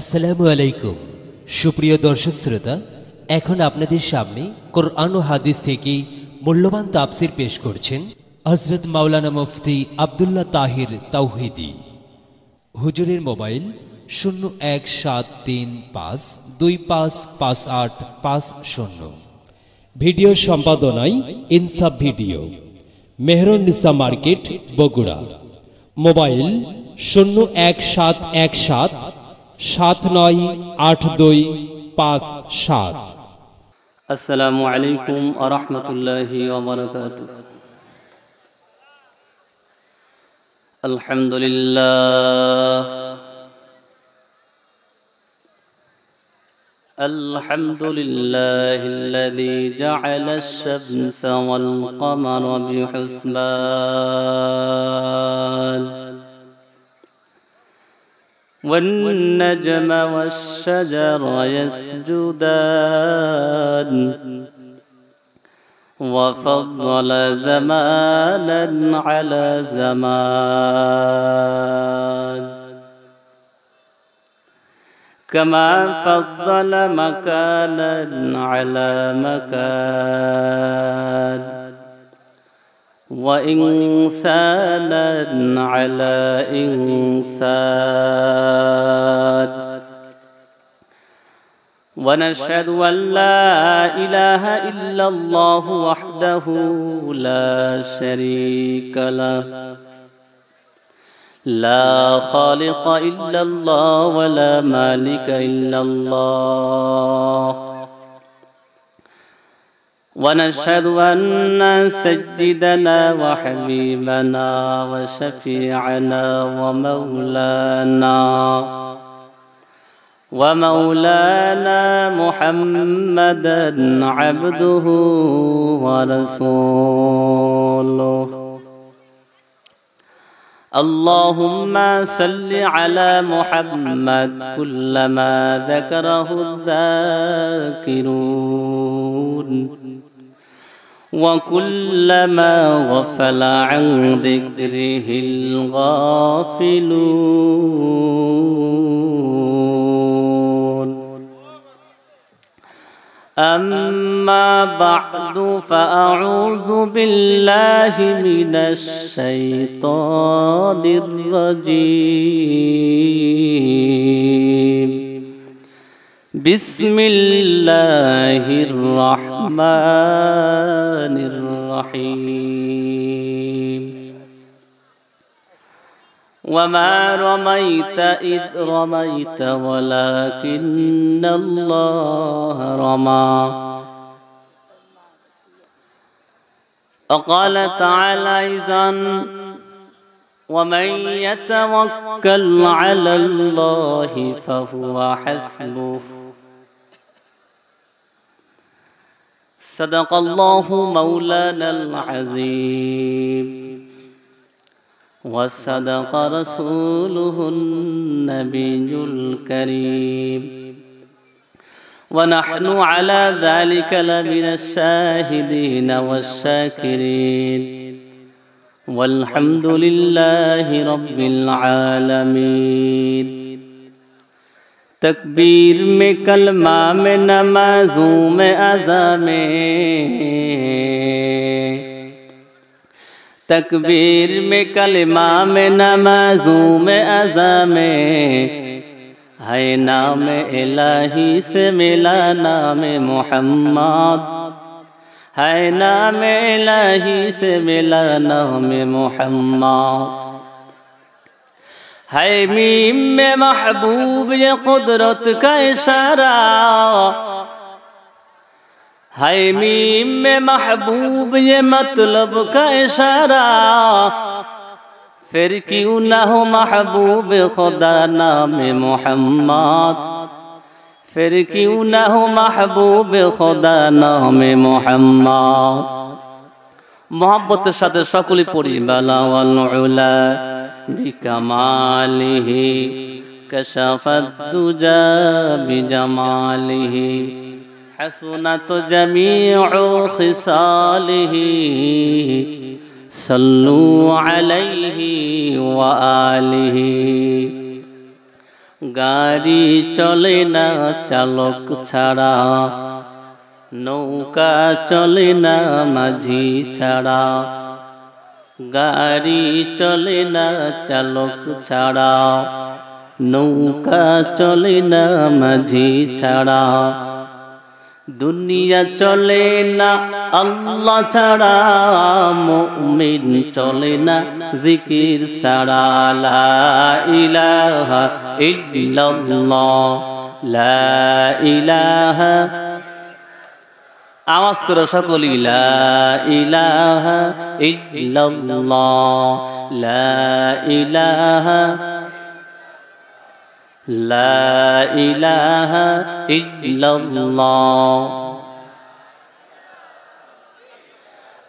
আসসালামু আলাইকুম সুপ্রিয় দর্শক শ্রোতা এখন আপনাদের সামনে কোরআন হাদিস থেকে মূল্যবান তাপসির পেশ করছেন হজরত মাওলানা মুফতি আবদুল্লাহ তাহির তাওহিদি হুজুরের মোবাইল শূন্য এক সাত তিন পাঁচ দুই পাঁচ পাঁচ আট পাঁচ শূন্য ভিডিও সম্পাদনায় ইনসাফ ভিডিও নিসা মার্কেট বগুড়া মোবাইল শূন্য এক সাত এক সাত সাত নয় আট দুই পাঁচ সাত আসসালামু আলাইকুম আরহামতুল্লাহি আলহামদুলিল্লাহ الحمد لله الذي جعل الشمس والقمر بحسبان والنجم والشجر يسجدان وفضل زمانا على زمان كما فضل مكانا على مكان وإنسانا على إنسان ونشهد أن لا إله إلا الله وحده لا شريك له لا خالق إلا الله ولا مالك إلا الله ونشهد أن سيدنا وحبيبنا وشفيعنا ومولانا ومولانا محمدا عبده ورسوله اللهم صل على محمد كلما ذكره الذاكرون وكلما غفل عن ذكره الغافلون أما بعد فأعوذ بالله من الشيطان الرجيم بسم الله الرحمن الرحيم وما رميت إذ رميت ولكن الله رمى وقال تعالى إذا ومن يتوكل على الله فهو حسبه صدق الله مولانا العظيم وصدق رسوله النبي الكريم ونحن على ذلك لمن الشاهدين والشاكرين والحمد لله رب العالمين تکبیر میں کلمہ میں نمازوں میں عزا میں تکبیر میں کلمہ میں نمازوں میں عزا میں ہائے نام الہی سے ملا نام محمد ہے نام الہی سے ملا نام محمد হাই মিমে মাহবুব যে কুদরত কারা হাই মিমে মাহবুব যে মতলব কারা ফির কেউ না হো মাহবুব খুদা নামে মোহাম্মদ ফির কেউ না হো মাহবুব খুদা নামে মোহাম্মদ মোহাম্মতের সাথে সকলে পড়ি বালা ওয়ালা बिकमाल ही कशफत तुजा बिजमाल ही तो जमी खिसाल ही सल्लू अलही वाल गाड़ी चले न चालक छाड़ा नौका चले न माझी छड़ा গাড়ি চলে না চালক ছাড়া নৌকা চলে না মাঝি ছাড়া দুনিয়া চলে না আল্লাহ ছাড়া মুমিন চলে না জিকির ছাড়া লা ইলাহা ইল্লাল্লাহ লা ইলাহা আওয়াজ করে সকল ইলা ইলাহা ইল্লাল্লাহ লা ইলাহা লা ইলাহা ইল্লাল্লাহ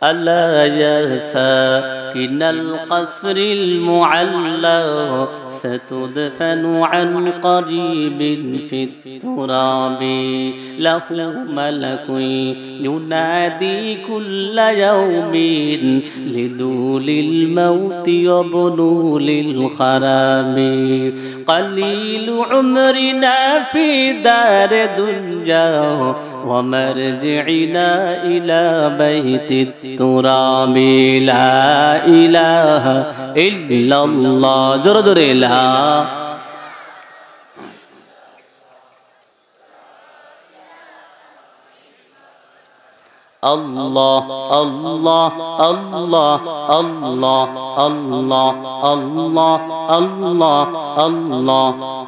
আল্লাহ ইয়াসা ساكن القصر المعلى ستدفن عن قريب في التراب له ملك ينادي كل يوم لدول الموت وبلول الخراب قليل عمرنا في دار دنيا ومرجعنا إلى بيت التراب لا إله إلا الله جر جر لا الله الله الله الله الله الله الله الله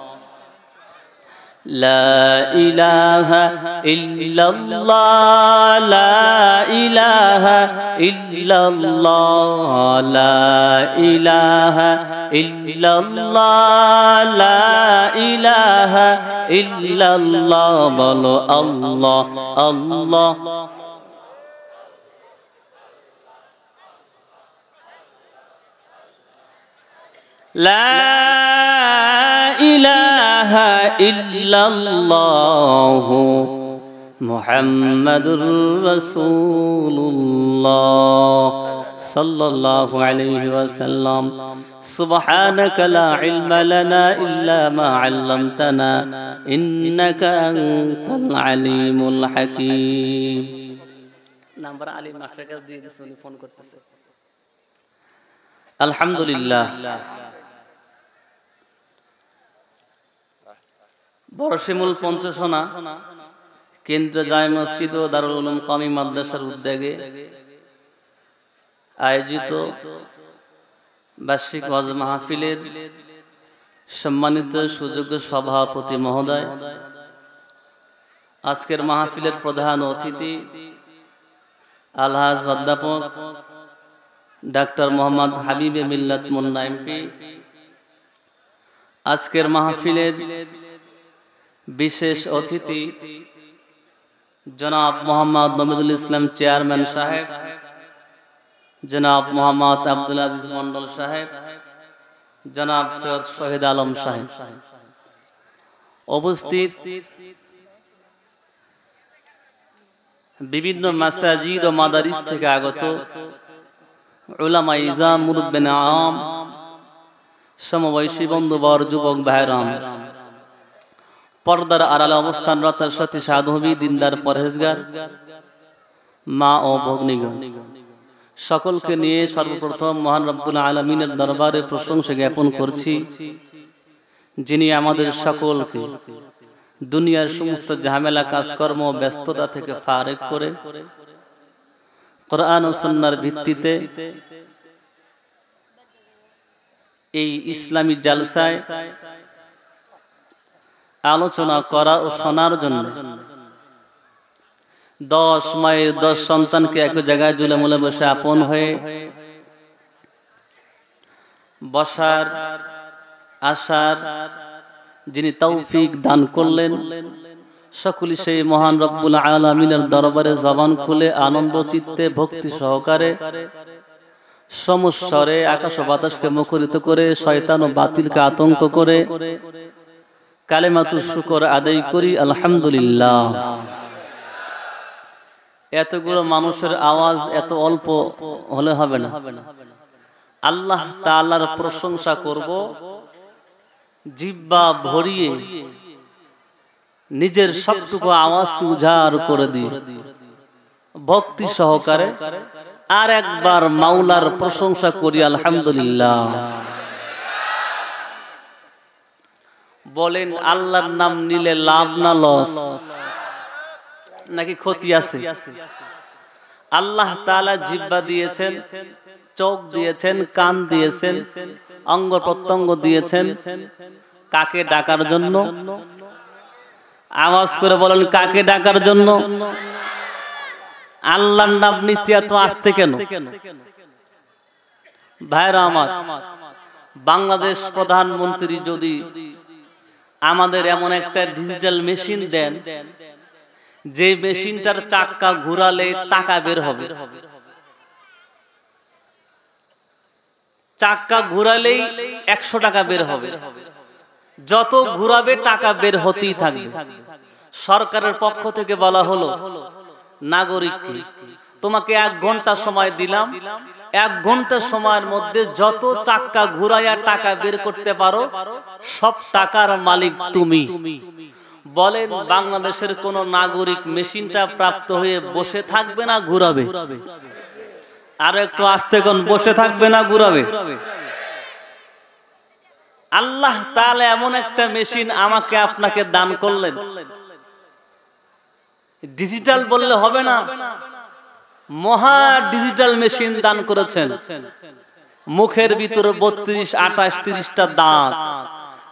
لا إله إلا الله لا إله إلا الله لا إله إلا الله لا إله إلا الله بل الله الله لا إله إله إلا الله محمد رسول الله صلى الله عليه وسلم سبحانك لا علم لنا إلا ما علمتنا إنك أنت العليم الحكيم نعم، الحمد لله বরসিমুল পঞ্চসোনা কেন্দ্র জায় মসজিদ ও দারুল উলুম কামি মাদ্রাসার উদ্যোগে আয়োজিত বার্ষিক ওয়াজ মাহফিলের সম্মানিত সুযোগ্য সভাপতি মহোদয় আজকের মাহফিলের প্রধান অতিথি আলহাজ অধ্যাপক ডাক্তার মোহাম্মদ হাবিবে মিল্লাত মুন্না এমপি আজকের মাহফিলের বিশেষ অতিথি জনাব মোহাম্মদ নমিদুল ইসলাম চেয়ারম্যান সাহেব জনাব মোহাম্মদ আব্দুল আজিজ মন্ডল সাহেব জনাব সৈয়দ শহীদ আলম সাহেব অবস্থিত বিভিন্ন মাসাজিদ ও মাদারিস থেকে আগত ওলামা ইজাম মুরব্বেন সমবয়সী বন্ধুবর যুবক ভাইরাম পর্দার আড়ালে অবস্থানরত সতী সাধবী দিনদার পরহেজগার মা ও ভগ্নিগণ সকলকে নিয়ে সর্বপ্রথম মহান রব্বুল আলমিনের দরবারে প্রশংসা জ্ঞাপন করছি যিনি আমাদের সকলকে দুনিয়ার সমস্ত ঝামেলা কাজকর্ম ব্যস্ততা থেকে ফারেক করে কোরআন সন্ন্যার ভিত্তিতে এই ইসলামী জালসায় আলোচনা করা ও শোনার জন্য দশ মায়ের দশ সন্তানকে এক জায়গায় জুলে মুলে বসে আপন হয়ে বসার আসার যিনি তৌফিক দান করলেন সকলি সেই মহান রব্বুল আলমিনের দরবারে জবান খুলে আনন্দ চিত্তে ভক্তি সহকারে সমস্বরে আকাশ বাতাসকে মুখরিত করে শয়তান ও বাতিলকে আতঙ্ক করে কালেমাতু শুকর আদায় করি আলহামদুলিল্লাহ এতগুলো মানুষের আওয়াজ এত অল্প হলে হবে না আল্লাহ তালার প্রশংসা করব জিব্বা ভরিয়ে নিজের সবটুকু আওয়াজ উজাড় করে দিয়ে ভক্তি সহকারে আর একবার মাওলার প্রশংসা করি আলহামদুলিল্লাহ বলেন আল্লাহর নাম নিলে লাভ না লস নাকি ক্ষতি আছে আল্লাহ তালা জিব্বা দিয়েছেন চোখ দিয়েছেন কান দিয়েছেন অঙ্গ প্রত্যঙ্গ দিয়েছেন কাকে ডাকার জন্য আওয়াজ করে বলেন কাকে ডাকার জন্য আল্লাহর নাম নিতে এত আসতে কেন ভাইরা আমার বাংলাদেশ প্রধানমন্ত্রী যদি আমাদের এমন একটা ডিজিটাল মেশিন দেন যে মেশিনটার চাক্কা ঘুরালে টাকা বের হবে চাক্কা ঘুরালেই একশো টাকা বের হবে যত ঘুরাবে টাকা বের হতেই থাকবে সরকারের পক্ষ থেকে বলা হলো নাগরিক তোমাকে এক ঘন্টা সময় দিলাম এক ঘন্টা সময়ের মধ্যে যত চাক্কা ঘুরাইয়া টাকা বের করতে পারো সব টাকার মালিক তুমি বলেন বাংলাদেশের কোন নাগরিক মেশিনটা প্রাপ্ত হয়ে বসে থাকবে না ঘুরাবে আর একটু আস্তে কোন বসে থাকবে না ঘুরাবে আল্লাহ তাহলে এমন একটা মেশিন আমাকে আপনাকে দান করলেন ডিজিটাল বললে হবে না মহা ডিজিটাল মেশিন দান করেছেন মুখের ভিতরে বত্রিশ আঠাশ তিরিশটা দাঁত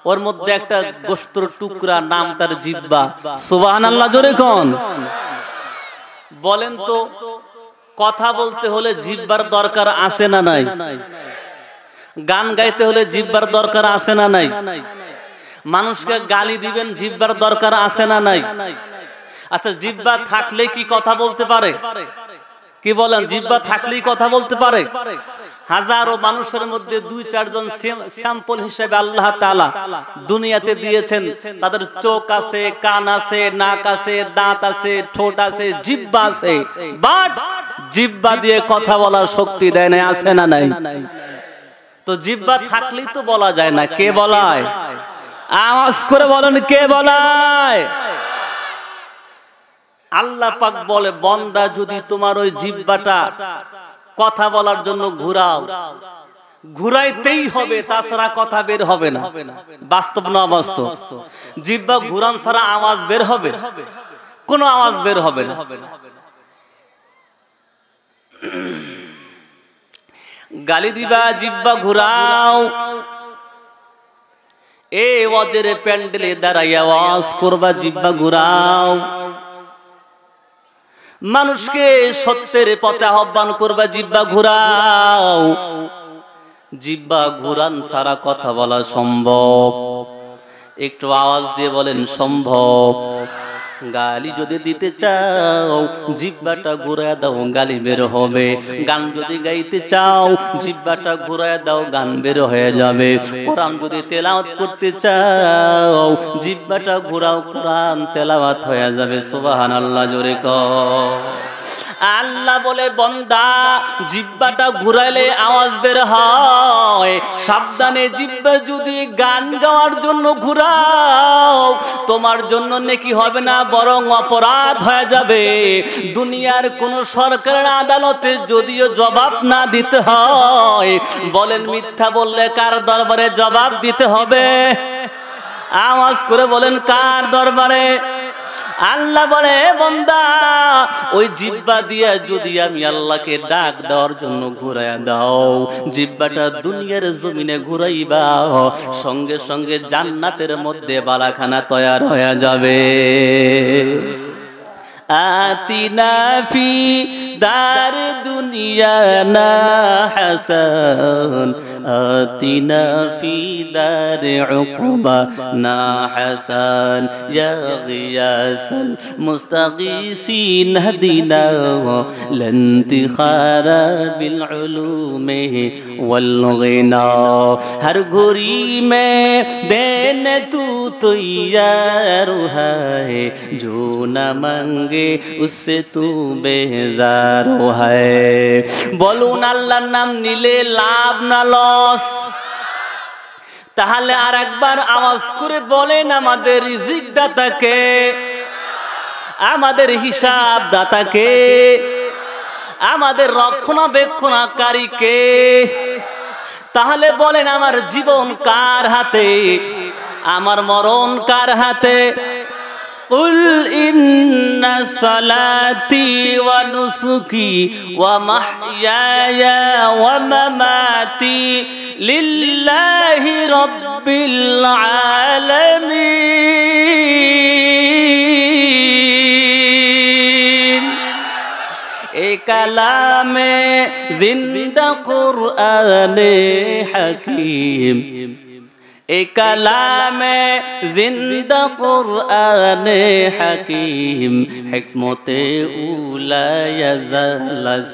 ওর মধ্যে একটা গোস্তর টুকরা নাম তার জিব্বা সুবাহান আল্লাহ জোরে কন বলেন তো কথা বলতে হলে জিব্বার দরকার আছে না নাই গান গাইতে হলে জিব্বার দরকার আছে না নাই মানুষকে গালি দিবেন জিব্বার দরকার আছে না নাই আচ্ছা জিব্বা থাকলে কি কথা বলতে পারে কি বলেন জিব্বা থাকলেই কথা বলতে পারে হাজারো মানুষের মধ্যে দুই চারজন স্যাম্পল হিসেবে আল্লাহ তালা দুনিয়াতে দিয়েছেন তাদের চোখ আছে কান আছে নাক আছে দাঁত আছে ঠোঁট আছে জিব্বা আছে বাট জিব্বা দিয়ে কথা বলার শক্তি দেয় না আছে না নাই তো জিব্বা থাকলেই তো বলা যায় না কে বলায় আওয়াজ করে বলেন কে বলায় আল্লাহ পাক বলে বন্দা যদি তোমার ওই জিব্বাটা কথা বলার জন্য ঘুরাও ঘুরাইতেই হবে তাছাড়া কথা বের হবে না বাস্তব না বাস্তব জিব্বা ঘুরান ছাড়া আওয়াজ বের হবে কোনো আওয়াজ বের হবে না গালি দিবা জিব্বা ঘুরাও এ ওদের প্যান্ডেলে দাঁড়াই আওয়াজ করবা জিব্বা ঘুরাও মানুষকে সত্যের পথে আহ্বান করবা জিব্বা ঘুরাও জিব্বা ঘুরান সারা কথা বলা সম্ভব একটু আওয়াজ দিয়ে বলেন সম্ভব গালি যদি দিতে চাও জিব্বাটা ঘুরায় দাও গালি বের হবে গান যদি গাইতে চাও জিব্বাটা ঘুরায় দাও গান বের হয়ে যাবে কোরআন যদি তেলাওয়াত করতে চাও জিব্বাটা ঘুরাও কোরআন তেলাওয়াত হয়ে যাবে সুবহানাল্লাহ জোরে কও আল্লাহ বলে বন্দা জিব্বাটা ঘুরাইলে আওয়াজ বের হয় সাবধানে জিব্বা যদি গান গাওয়ার জন্য ঘুরাও তোমার জন্য নাকি হবে না বরং অপরাধ হয়ে যাবে দুনিয়ার কোন সরকারের আদালতে যদিও জবাব না দিতে হয় বলেন মিথ্যা বললে কার দরবারে জবাব দিতে হবে আওয়াজ করে বলেন কার দরবারে আল্লাহ বলে বন্দা ওই জিব্বা দিয়া যদি আমি আল্লাহকে ডাক দেওয়ার জন্য ঘুরাইয়া দাও জিব্বাটা দুনিয়ার জমিনে ঘুরাইবা সঙ্গে সঙ্গে জান্নাতের মধ্যে বালাখানা তৈয়ার হয়ে যাবে ফি দার দুনিয়া না হাসান آتنا في دار عقبنا حسان يا غياث المستغيثين هدنا لانتخار بالعلوم والغنى ہر گھری میں دین تو تیار ہے جو نہ مانگے اس سے تو বেজার হয় বলুন আল্লাহর নাম নিলে লাভ না লস আওয়াজ তাহলে আর একবার আওয়াজ করে বলেন আমাদের রিজিক দাতাকে আমাদের হিসাব দাতাকে আমাদের রক্ষণাবেক্ষণাকারী কে তাহলে বলেন আমার জীবন কার হাতে আমার মরণ কার হাতে قل إن صلاتي ونسكي ومحياي ومماتي لله رب العالمين كلام زند قرآن حكيم إيه كلام زند قرآن حكيم حكمة أولى يزال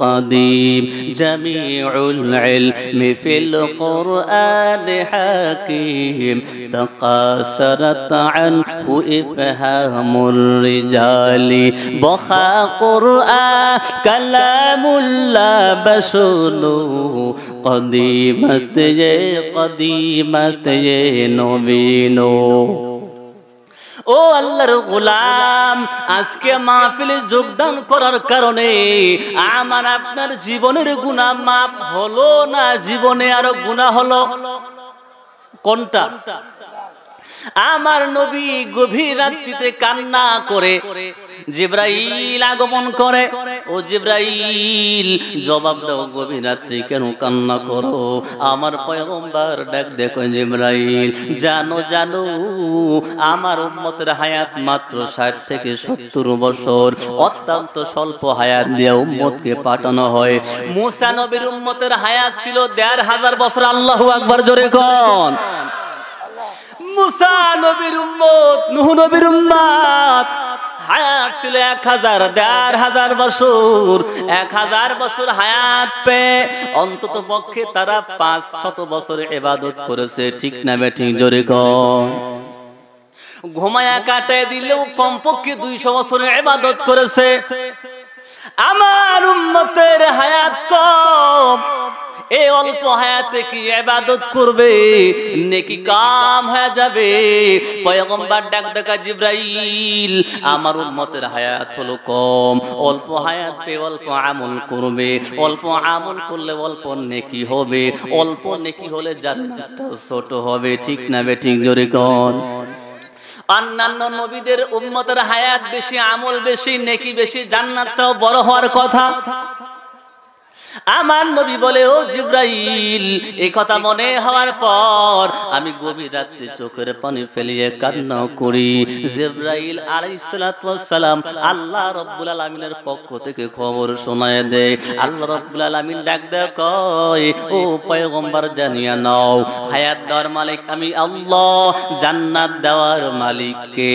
قديم جميع العلم في القرآن حكيم تقاصرت عنه إفهام الرجال بخا قرآن كلام لا بشر قديم استجي قديم মস্ত এ নবীনো ও আল্লাহর গোলাম আজকে মাহফিলে যোগদান করার কারণে আমার আপনার জীবনের গুণা মাপ হলো না জীবনে আরো গুণা হলো কোনটা আমার নবী গভীর রাত্রিতে কান্না করে জিব্রাইল আগমন করে ও জিব্রাইল জবাব দাও গভীর রাত্রি কেন কান্না করো আমার পয়গম্বর ডাক দেখো জিব্রাইল জানো জানো আমার উম্মতের হায়াত মাত্র ষাট থেকে সত্তর বছর অত্যন্ত স্বল্প হায়াত দিয়ে উম্মতকে পাঠানো হয় মুসা নবীর উম্মতের হায়াত ছিল দেড় হাজার বছর আল্লাহু আকবার জোরে কন মুসা নবীর উম্মত নবীর হায়াত ছিল এক হাজার দেড় হাজার বছর এক হাজার বছর হায়াত অন্তত পক্ষে তারা পাঁচ শত বছর এবাদত করেছে ঠিক না ব্যাটিং জোরে ঘুমায়া কাটায় দিলেও কমপক্ষে দুইশো বছর এবাদত করেছে আমার উন্মতের হায়াত কম এই অল্প হায়াতে কি এবাদত করবে নেকি কাম হয়ে যাবে পয়গম্বর ডাক ডাকা জিব্রাইল আমার উম্মতের হায়াত হলো কম অল্প হায়াত পেয়ে অল্প আমল করবে অল্প আমল করলে অল্প নেকি হবে অল্প নেকি হলে জান্নাতটা ছোট হবে ঠিক না বে ঠিক জোরে কোন অন্যান্য নবীদের উন্মতের হায়াত বেশি আমল বেশি নেকি বেশি জান্নাতটাও বড় হওয়ার কথা আমার নবী বলে ও জিব্রাইল এই কথা মনে হওয়ার পর আমি গভীর রাত্রে চোখের পানি ফেলিয়ে কান্না করি জিব্রাইল আলাইসালাম আল্লাহ রব্বুল আলমিনের পক্ষ থেকে খবর শোনায় দেয় আল্লাহ রব্বুল আলমিন ডাক দেয় কয় ও পয়গম্বর জানিয়া নাও হায়াত দেওয়ার মালিক আমি আল্লাহ জান্নাত দেওয়ার মালিককে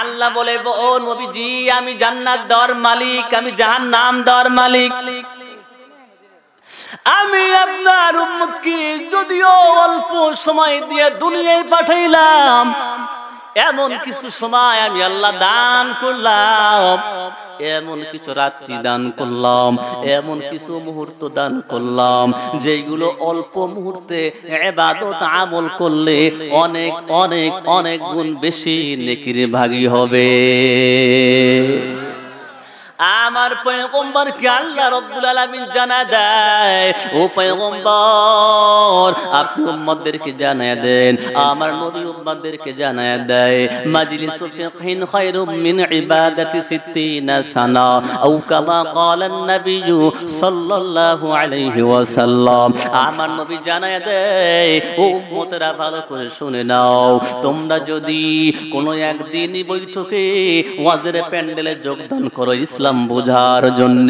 আল্লাহ বলে ও নবীজি আমি জান্নাত দর মালিক আমি জাহান নাম দর মালিক আমি আপনার উম্মতকে যদিও অল্প সময় দিয়ে দুনিয়ায় পাঠাইলাম এমন কিছু সময় আমি আল্লাহ দান করলাম এমন কিছু রাত্রি দান করলাম এমন কিছু মুহূর্ত দান করলাম যেগুলো অল্প মুহূর্তে এবাদত আমল করলে অনেক অনেক অনেক গুণ বেশি নেকির ভাগী হবে আমার পয়গম্বর কে আল্লাহ রব্দুল আলমিন জানা দেয় ও পয়গম্বর আপনি উম্মদদেরকে জানা দেন আমার নবী উম্মদদেরকে জানায় দেয় মাজলিস ফিকহিন খায়রুম মিন ইবাদাতি সিত্তিনা সানা আও কামা ক্বালান সাল্লাল্লাহু আলাইহি ওয়াসাল্লাম আমার নবী জানা দেয় ও উম্মতরা ভালো করে শুনে নাও তোমরা যদি কোনো একদিনই বৈঠকে ওয়াজের প্যান্ডেলে যোগদান করো ইসলাম ইসলাম বোঝার জন্য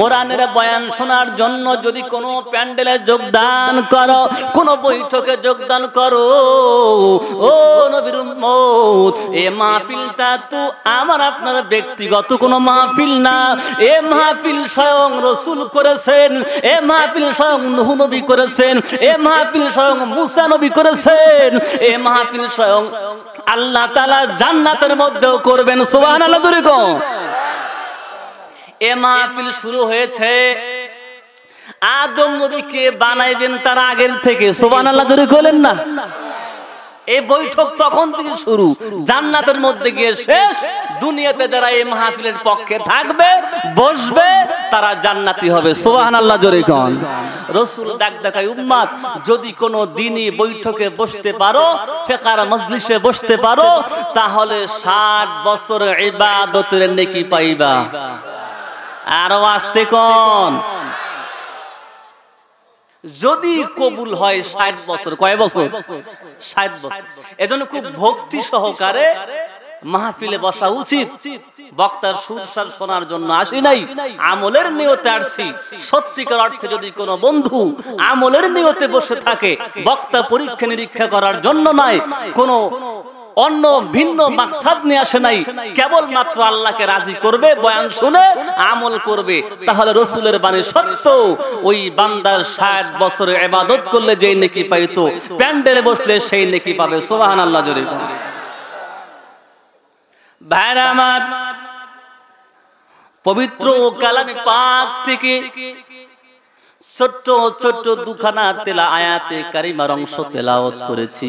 কোরআনের বয়ান শোনার জন্য যদি কোনো প্যান্ডেলে যোগদান করো কোন বৈঠকে যোগদান করো ও নবীর উম্মত এ মাহফিলটা তো আমার আপনার ব্যক্তিগত কোনো মাহফিল না এ মাহফিল স্বয়ং রসুল করেছেন এ মাহফিল স্বয়ং নহু নবী করেছেন এ মাহফিল স্বয়ং মুসা নবী করেছেন এ মাহফিল স্বয়ং আল্লাহ তালা জান্নাতের মধ্যেও করবেন সোহান আল্লাহ এ মাহফিল শুরু হয়েছে আদম নবীকে বানাইবেন তার আগের থেকে সোবান আল্লাহ জোরে করলেন না এই বৈঠক তখন থেকে শুরু জান্নাতের মধ্যে গিয়ে শেষ দুনিয়াতে যারা এই মাহফিলের পক্ষে থাকবে বসবে তারা জান্নাতি হবে সোহান আল্লাহ জোরে রসুল ডাক দেখায় উম্মাদ যদি কোনো দিনই বৈঠকে বসতে পারো ফেকার মজলিসে বসতে পারো তাহলে ষাট বছর ইবাদতের নেকি পাইবা আরো আসতে কন যদি কবুল হয় ষাট বছর কয় বছর ষাট বছর এজন্য খুব ভক্তি সহকারে মাহফিলে বসা উচিত বক্তার সুরসার শোনার জন্য আসি নাই আমলের নিয়তে আসছি সত্যিকার অর্থে যদি কোনো বন্ধু আমলের নিয়তে বসে থাকে বক্তা পরীক্ষা নিরীক্ষা করার জন্য নাই কোনো অন্য ভিন্ন মাকসাদ নিয়ে আসে নাই কেবল মাত্র আল্লাহকে রাজি করবে বয়ান শুনে আমল করবে তাহলে রসুলের বাণী সত্য ওই বান্দার ষাট বছর এবাদত করলে যেই নেকি পাইতো প্যান্ডেলে বসলে সেই নেকি পাবে সোহান আল্লাহ জরিব ভাইরা আমার পবিত্র ও কালামে পাক থেকে ছোট্ট ছোট্ট দুখানা তেলা আয়াতে কারিমার অংশ তেলাওত করেছি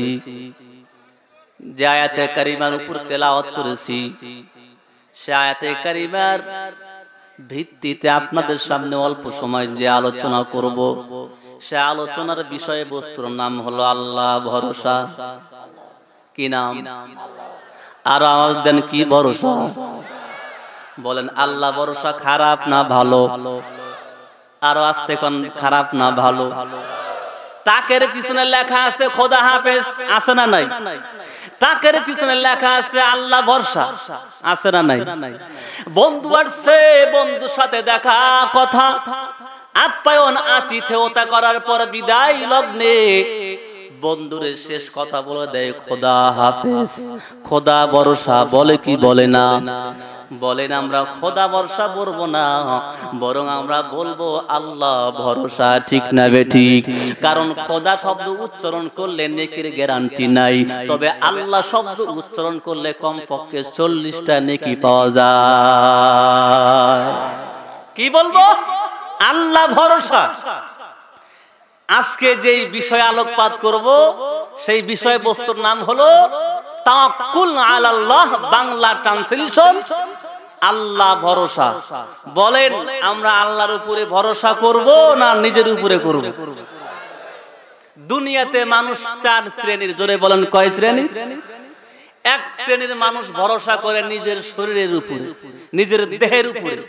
যে আয়াতে কারিমার উপর তেলাওয়াত করেছি সে আয়াতে কারিমার ভিত্তিতে আপনাদের সামনে অল্প সময় যে আলোচনা করব সে আলোচনার বিষয়বস্তুর নাম হলো আল্লাহ ভরসা কি নাম আর আওয়াজ দেন কি ভরসা বলেন আল্লাহ ভরসা খারাপ না ভালো আরো আসতে কোন খারাপ না ভালো তাকের পিছনে লেখা আছে খোদা হাফেজ আছে না নাই তাকের পিছনে লেখা আছে আল্লাহ ভরসা আছে না নাই বন্ধু আসছে বন্ধুর সাথে দেখা কথা আপ্যায়ন আতিথেয়তা করার পর বিদায় লগ্নে বন্ধুরে শেষ কথা বলে দেয় খোদা হাফেজ খোদা ভরসা বলে কি বলে না বলেন আমরা খোদা ভরসা করব না বরং আমরা বলবো আল্লাহ ভরসা ঠিক না ঠিক কারণ খোদা শব্দ উচ্চারণ করলে নেকির গ্যারান্টি নাই তবে আল্লাহ শব্দ উচ্চারণ করলে কমপক্ষে চল্লিশটা নেকি পাওয়া যায় কি বলবো আল্লাহ ভরসা আজকে যেই বিষয়ে আলোকপাত করব সেই বিষয় বস্তুর নাম হলো বাংলা ট্রান্সলেশন আল্লাহ ভরসা বলেন আমরা আল্লাহর উপরে ভরসা করব না নিজের উপরে করব দুনিয়াতে মানুষ চার শ্রেণীর জোরে বলেন কয় শ্রেণী এক শ্রেণীর মানুষ ভরসা করে নিজের শরীরের উপরে নিজের দেহের উপরে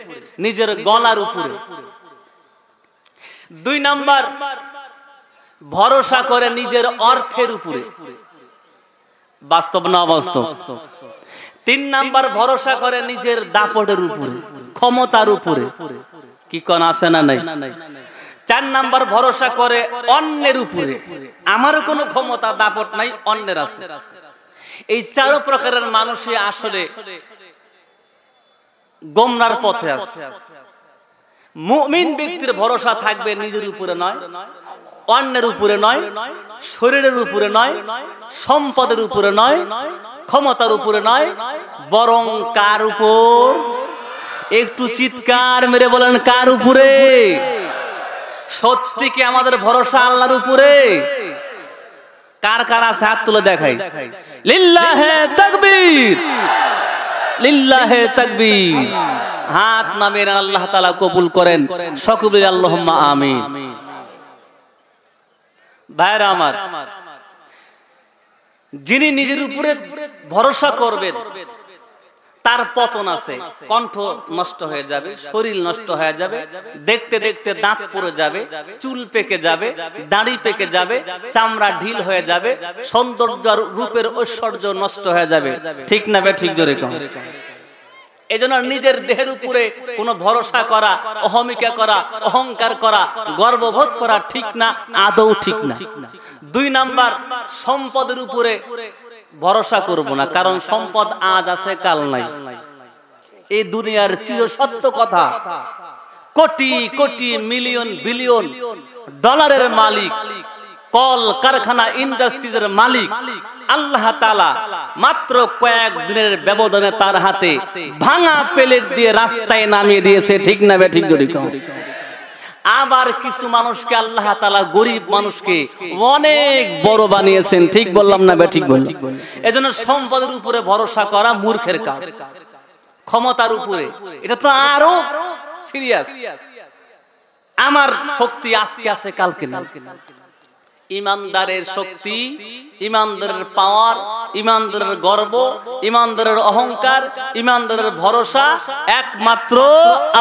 নিজের গলার উপরে দুই নাম্বার ভরসা করে নিজের অর্থের উপরে বাস্তব না বাস্তব তিন নাম্বার ভরসা করে নিজের দাপটের উপরে ক্ষমতার উপরে কি কন আছে না নাই চার নাম্বার ভরসা করে অন্যের উপরে আমার কোনো ক্ষমতা দাপট নাই অন্যের আছে এই চার প্রকারের মানুষই আসলে গোমরার পথে আছে মুমিন ব্যক্তির ভরসা থাকবে নিজের উপরে নয় অন্যের উপরে নয় শরীরের উপরে নয় সম্পদের উপরে নয় ক্ষমতার উপরে নয় বরং কার উপর একটু চিৎকার মেরে বলেন কার উপরে সত্যি কি আমাদের ভরসা আল্লাহর উপরে কার কার আছে হাত তুলে দেখাই লিল্লা লিল্লাহে তাকবীর হে তাকবীর হাত নামের আল্লাহ তাআলা কবুল করেন সকবীর আল্লাহুম্মা আমিন ভাইরা আমার যিনি নিজের উপরে ভরসা করবেন তার পতন আছে কণ্ঠ নষ্ট হয়ে যাবে শরীর নষ্ট হয়ে যাবে দেখতে দেখতে দাঁত পড়ে যাবে চুল পেকে যাবে দাড়ি পেকে যাবে চামড়া ঢিল হয়ে যাবে সৌন্দর্য রূপের ঐশ্বর্য নষ্ট হয়ে যাবে ঠিক না ঠিক জোরে কম এই জন্য নিজের দেহের উপরে কোনো ভরসা করা অহমিকা করা অহংকার করা গর্ববোধ করা ঠিক না আদৌ ঠিক না দুই নাম্বার সম্পদের উপরে ভরসা করব না কারণ সম্পদ আজ আছে কাল নাই এই দুনিয়ার চিরসত্য কথা কোটি কোটি মিলিয়ন বিলিয়ন ডলারের মালিক কল কারখানা ইন্ডাস্ট্রিজের মালিক আল্লাহ তালা মাত্র কয়েক দিনের ব্যবধানে তার হাতে ভাঙা প্লেট দিয়ে রাস্তায় নামিয়ে দিয়েছে ঠিক না বে ঠিক যদি আবার কিছু মানুষকে আল্লাহ তালা গরিব মানুষকে অনেক বড় বানিয়েছেন ঠিক বললাম না বে ঠিক বললাম এজন্য সম্পদের উপরে ভরসা করা মূর্খের কাজ ক্ষমতার উপরে এটা তো আরো সিরিয়াস আমার শক্তি আজকে আছে কালকে না ইমানদারের শক্তি ইমানদারের পাওয়ার ইমানদারের গর্ব ইমানদারের অহংকার ইমানদারের ভরসা একমাত্র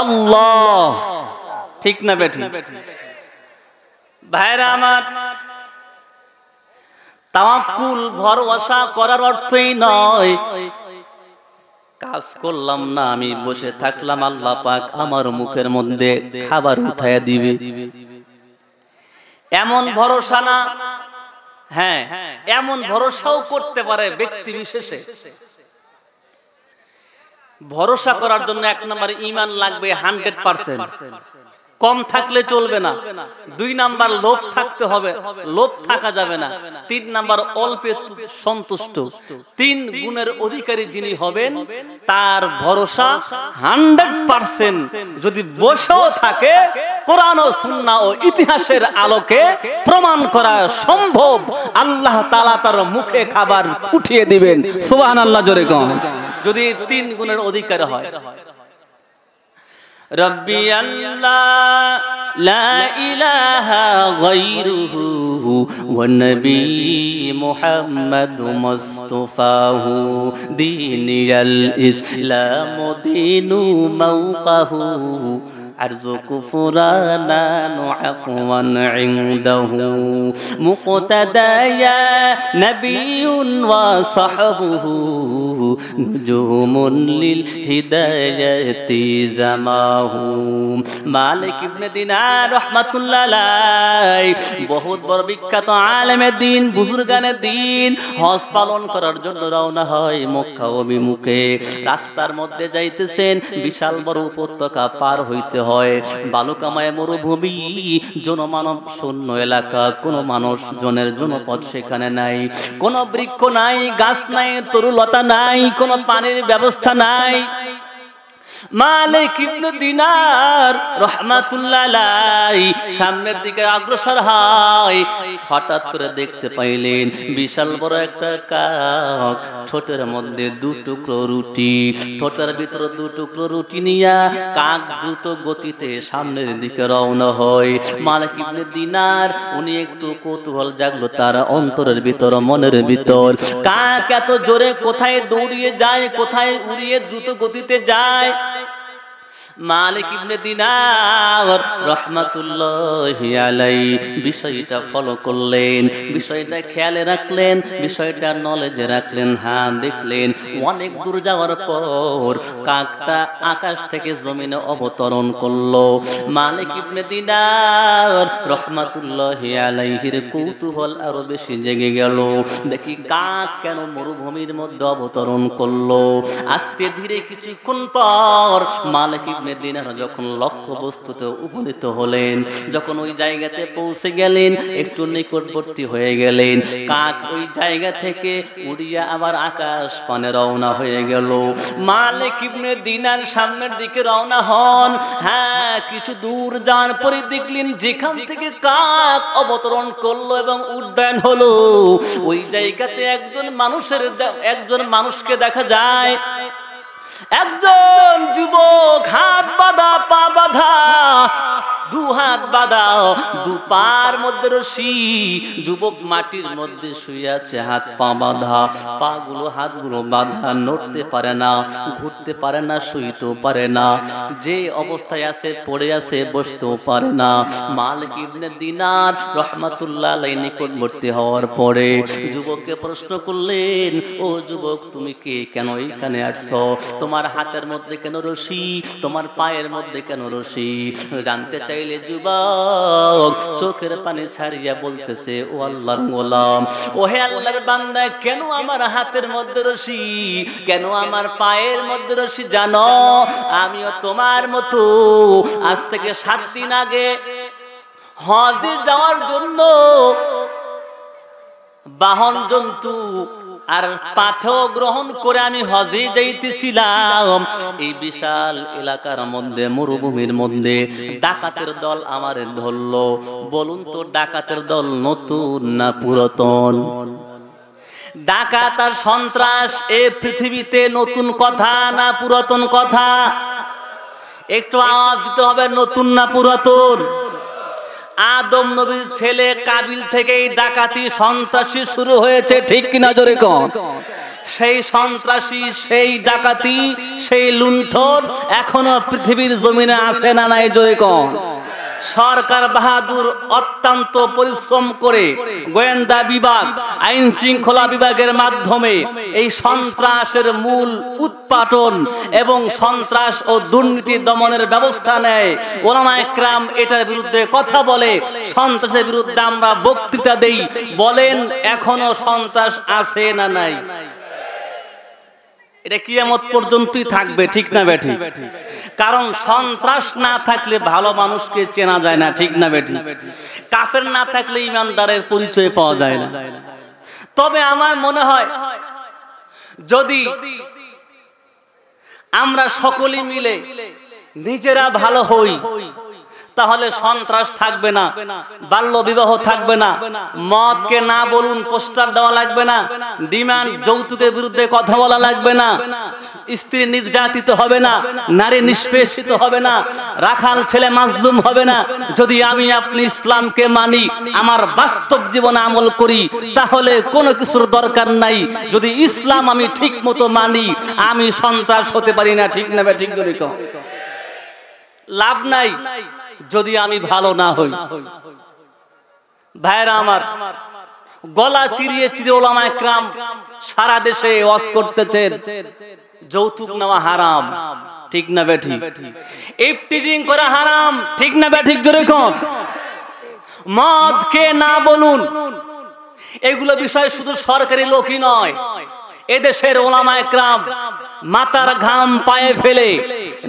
আল্লাহ ঠিক না বেঠি ভাইরা আমার তাওয়াক্কুল ভরসা করার অর্থই নয় কাজ করলাম না আমি বসে থাকলাম আল্লাহ পাক আমার মুখের মধ্যে খাবার উঠাইয়া দিবে এমন ভরসা না হ্যাঁ, হ্যাঁ এমন ভরসাও করতে পারে ব্যক্তি বিশেষে ভরসা করার জন্য এক নম্বর ইমান লাগবে হান্ড্রেড পার্সেন্ট কম থাকলে চলবে না দুই নাম্বার লোভ থাকতে হবে লোভ থাকা যাবে না তিন নাম্বার অল্পে সন্তুষ্ট তিন গুণের অধিকারী যিনি হবেন তার ভরসা হান্ড্রেড পার্সেন্ট যদি বসেও থাকে কোরআন ও সুন্না ও ইতিহাসের আলোকে প্রমাণ করা সম্ভব আল্লাহ তালা তার মুখে খাবার উঠিয়ে দিবেন সুবাহ আল্লাহ জোরে কম যদি তিন গুণের অধিকার হয় ربي الله لا إله غيره والنبي محمد مصطفاه ديني الإسلام دين موقعه أرزق فرانا عفوا عنده مقتدايا نبي وصحبه نجوم للهداية زماه مالك ابن دينار رحمة الله عليه বহুত বড় বিখ্যাত আলেমের দিন বুজুর্গানের দিন হজ পালন করার জন্য রওনা হয় মক্কা অভিমুখে রাস্তার মধ্যে যাইতেছেন বিশাল বড় উপত্যকা পার হইতে হয় হয় বালুকামায় মরুভূমি জনমানব শূন্য এলাকা কোনো মানুষজনের জনপদ সেখানে নাই কোনো বৃক্ষ নাই গাছ নাই তরুলতা নাই কোনো পানির ব্যবস্থা নাই মালিক ইবনে দিনার রহমাতুল্লাহ সামনের দিকে অগ্রসর হয় হঠাৎ করে দেখতে পাইলেন বিশাল বড় একটা কাক ঠোঁটের মধ্যে দু টুকরো রুটি ঠোঁটের ভিতরে দু টুকরো রুটি নিয়া কাক দ্রুত গতিতে সামনের দিকে রওনা হয় মালিক ইবনে দিনার উনি একটু কৌতূহল জাগলো তার অন্তরের ভিতর মনের ভিতর কাক এত জোরে কোথায় দৌড়িয়ে যায় কোথায় উড়িয়ে দ্রুত গতিতে যায় night. মালিক ইবনে দিনার রহমাতুল্লাহ আলাই বিষয়টা ফলো করলেন বিষয়টা খেয়ালে রাখলেন বিষয়টা নলেজে রাখলেন হ্যাঁ দেখলেন অনেক দূর যাওয়ার পর কাকটা আকাশ থেকে জমিনে অবতরণ করলো মালিক ইবনে দিনার রহমাতুল্লাহ আলাইহির কৌতূহল আরো বেশি জেগে গেল দেখি কাক কেন মরুভূমির মধ্যে অবতরণ করলো আস্তে ধীরে কিছুক্ষণ পর মালিক আপনি দিনার যখন লক্ষ্য বস্তুতে উপনীত হলেন যখন ওই জায়গাতে পৌঁছে গেলেন একটু নিকটবর্তী হয়ে গেলেন কাক ওই জায়গা থেকে উড়িয়া আবার আকাশ পানে রওনা হয়ে গেল মালিক ইবনে দিনার সামনের দিকে রওনা হন হ্যাঁ কিছু দূর যান পরে দেখলেন যেখান থেকে কাক অবতরণ করলো এবং উড্ডয়ন হলো ওই জায়গাতে একজন মানুষের একজন মানুষকে দেখা যায় একজন যুবক হাত বাঁধা পা বাঁধা দু হাত বাঁধাও দু পার মধ্যে রশি যুবক মাটির মধ্যে শুয়ে আছে হাত পা বাঁধা পা গুলো হাতগুলো বাঁধা নড়তে পারে না ঘুরতে পারে না শুইতেও পারে না যে অবস্থায় আছে পড়ে আছে বসতেও পারে না মাল কিনে দিনার রহমাতুল্লাহ নিকটবর্তী হওয়ার পরে যুবককে প্রশ্ন করলেন ও যুবক তুমি কে কেন এখানে আসছো তোমার হাতের মধ্যে কেন রশি তোমার পায়ের মধ্যে কেন রশি জানতে চাই হইলে যুবক চোখের পানি ছাড়িয়া বলতেছে ও আল্লাহর গোলাম ও হে আল্লাহর বান্দা কেন আমার হাতের মধ্যে রশি কেন আমার পায়ের মধ্যে রশি জানো আমিও তোমার মতো আজ থেকে সাত দিন আগে হজে যাওয়ার জন্য বাহন জন্তু আর পাথেও গ্রহণ করে আমি হজে যাইতেছিলাম এই বিশাল এলাকার মধ্যে মরুভূমির মধ্যে ডাকাতের দল আমার ধরল বলুন তো ডাকাতের দল নতুন না পুরাতন ডাকাত আর সন্ত্রাস এ পৃথিবীতে নতুন কথা না পুরাতন কথা একটু আওয়াজ দিতে হবে নতুন না পুরাতন আদম নবীর ছেলে কাবিল থেকেই ডাকাতি সন্ত্রাসী শুরু হয়েছে ঠিক কিনা জোরে কন সেই সন্ত্রাসী সেই ডাকাতি সেই লুণ্ঠন এখনো পৃথিবীর জমিনে আছে না নাই জোরে কন সরকার বাহাদুর অত্যন্ত পরিশ্রম করে গোয়েন্দা বিভাগ আইন শৃঙ্খলা বিভাগের মাধ্যমে এই সন্ত্রাসের মূল উৎপাটন এবং সন্ত্রাস ও দুর্নীতি দমনের ব্যবস্থা নেয় ওলামা একরাম এটার বিরুদ্ধে কথা বলে সন্ত্রাসের বিরুদ্ধে আমরা বক্তৃতা দেই বলেন এখনো সন্ত্রাস আছে না নাই এটা কিয়ামত পর্যন্তই থাকবে ঠিক না ব্যাঠি কারণ সন্ত্রাস না থাকলে ভালো মানুষকে চেনা যায় না ঠিক না ব্যাঠি কাফের না থাকলে ইমানদারের পরিচয় পাওয়া যায় না তবে আমার মনে হয় যদি আমরা সকলে মিলে নিজেরা ভালো হই তাহলে সন্ত্রাস থাকবে না বাল্য বিবাহ থাকবে না মদকে না বলুন পোস্টার দেওয়া লাগবে না ডিমান্ড যৌতুকের বিরুদ্ধে কথা বলা লাগবে না স্ত্রী নির্যাতিত হবে না নারী নিষ্পেষিত হবে না রাখাল ছেলে মাজলুম হবে না যদি আমি আপনি ইসলামকে মানি আমার বাস্তব জীবনে আমল করি তাহলে কোনো কিছুর দরকার নাই যদি ইসলাম আমি ঠিক মতো মানি আমি সন্ত্রাস হতে পারি না ঠিক না ঠিক লাভ নাই যদি আমি ভালো না হই ভাইরা আমার গলা চিরিয়ে চিরে ওলামা একরাম সারা দেশে ওয়াজ করতেছেন যৌতুক নেওয়া হারাম ঠিক না বেঠিক ইফতিজিং করা হারাম ঠিক না বেঠিক কম মদ কে না বলুন এগুলো বিষয় শুধু সরকারি লোকই নয় এদেশের ওলামায় একরাম মাতার ঘাম পায়ে ফেলে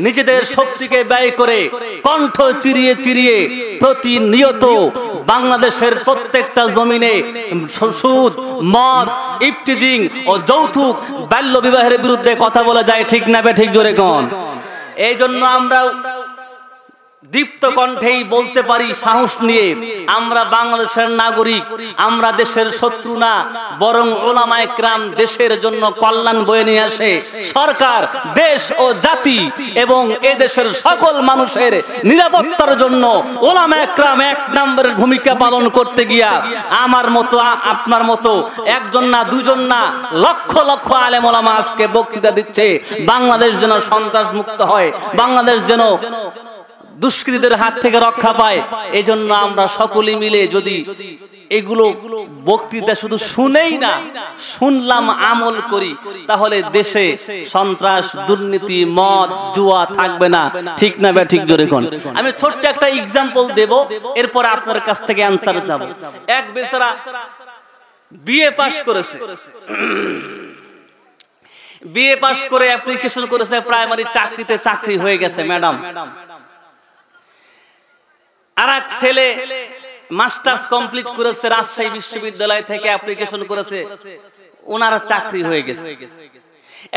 নিজেদের শক্তিকে ব্যয় করে কণ্ঠ চিরিয়ে চিরিয়ে প্রতিনিয়ত বাংলাদেশের প্রত্যেকটা জমিনে সুদ মদ ইফতিজিং ও যৌথুক বাল্য বিবাহের বিরুদ্ধে কথা বলা যায় ঠিক না বে ঠিক জোরে কন এই জন্য আমরা দীপ্ত কণ্ঠেই বলতে পারি সাহস নিয়ে আমরা বাংলাদেশের নাগরিক আমরা দেশের শত্রু না বরং ওলামায় ক্রাম দেশের জন্য কল্যাণ বয়ে নিয়ে আসে সরকার দেশ ও জাতি এবং এ দেশের সকল মানুষের নিরাপত্তার জন্য ওলামায় ক্রাম এক নম্বরের ভূমিকা পালন করতে গিয়া আমার মতো আপনার মতো একজন না দুজন না লক্ষ লক্ষ আলেম ওলামা আজকে বক্তৃতা দিচ্ছে বাংলাদেশ যেন সন্ত্রাস মুক্ত হয় বাংলাদেশ যেন দুষ্কৃতীদের হাত থেকে রক্ষা পায় এই জন্য আমরা সকলে মিলে যদি এগুলো বক্তৃতা শুধু শুনেই না শুনলাম আমল করি তাহলে দেশে সন্ত্রাস দুর্নীতি মদ জুয়া থাকবে না ঠিক না বা ঠিক জোরে কোন আমি ছোট্ট একটা এক্সাম্পল দেব এরপর আপনার কাছ থেকে অ্যান্সার চাব এক বেচারা বিএ পাশ করেছে বিএ পাশ করে অ্যাপ্লিকেশন করেছে প্রাইমারি চাকরিতে চাকরি হয়ে গেছে ম্যাডাম আর এক ছেলে মাস্টার্স কমপ্লিট করেছে রাজশাহী বিশ্ববিদ্যালয় থেকে অ্যাপ্লিকেশন করেছে ওনার চাকরি হয়ে গেছে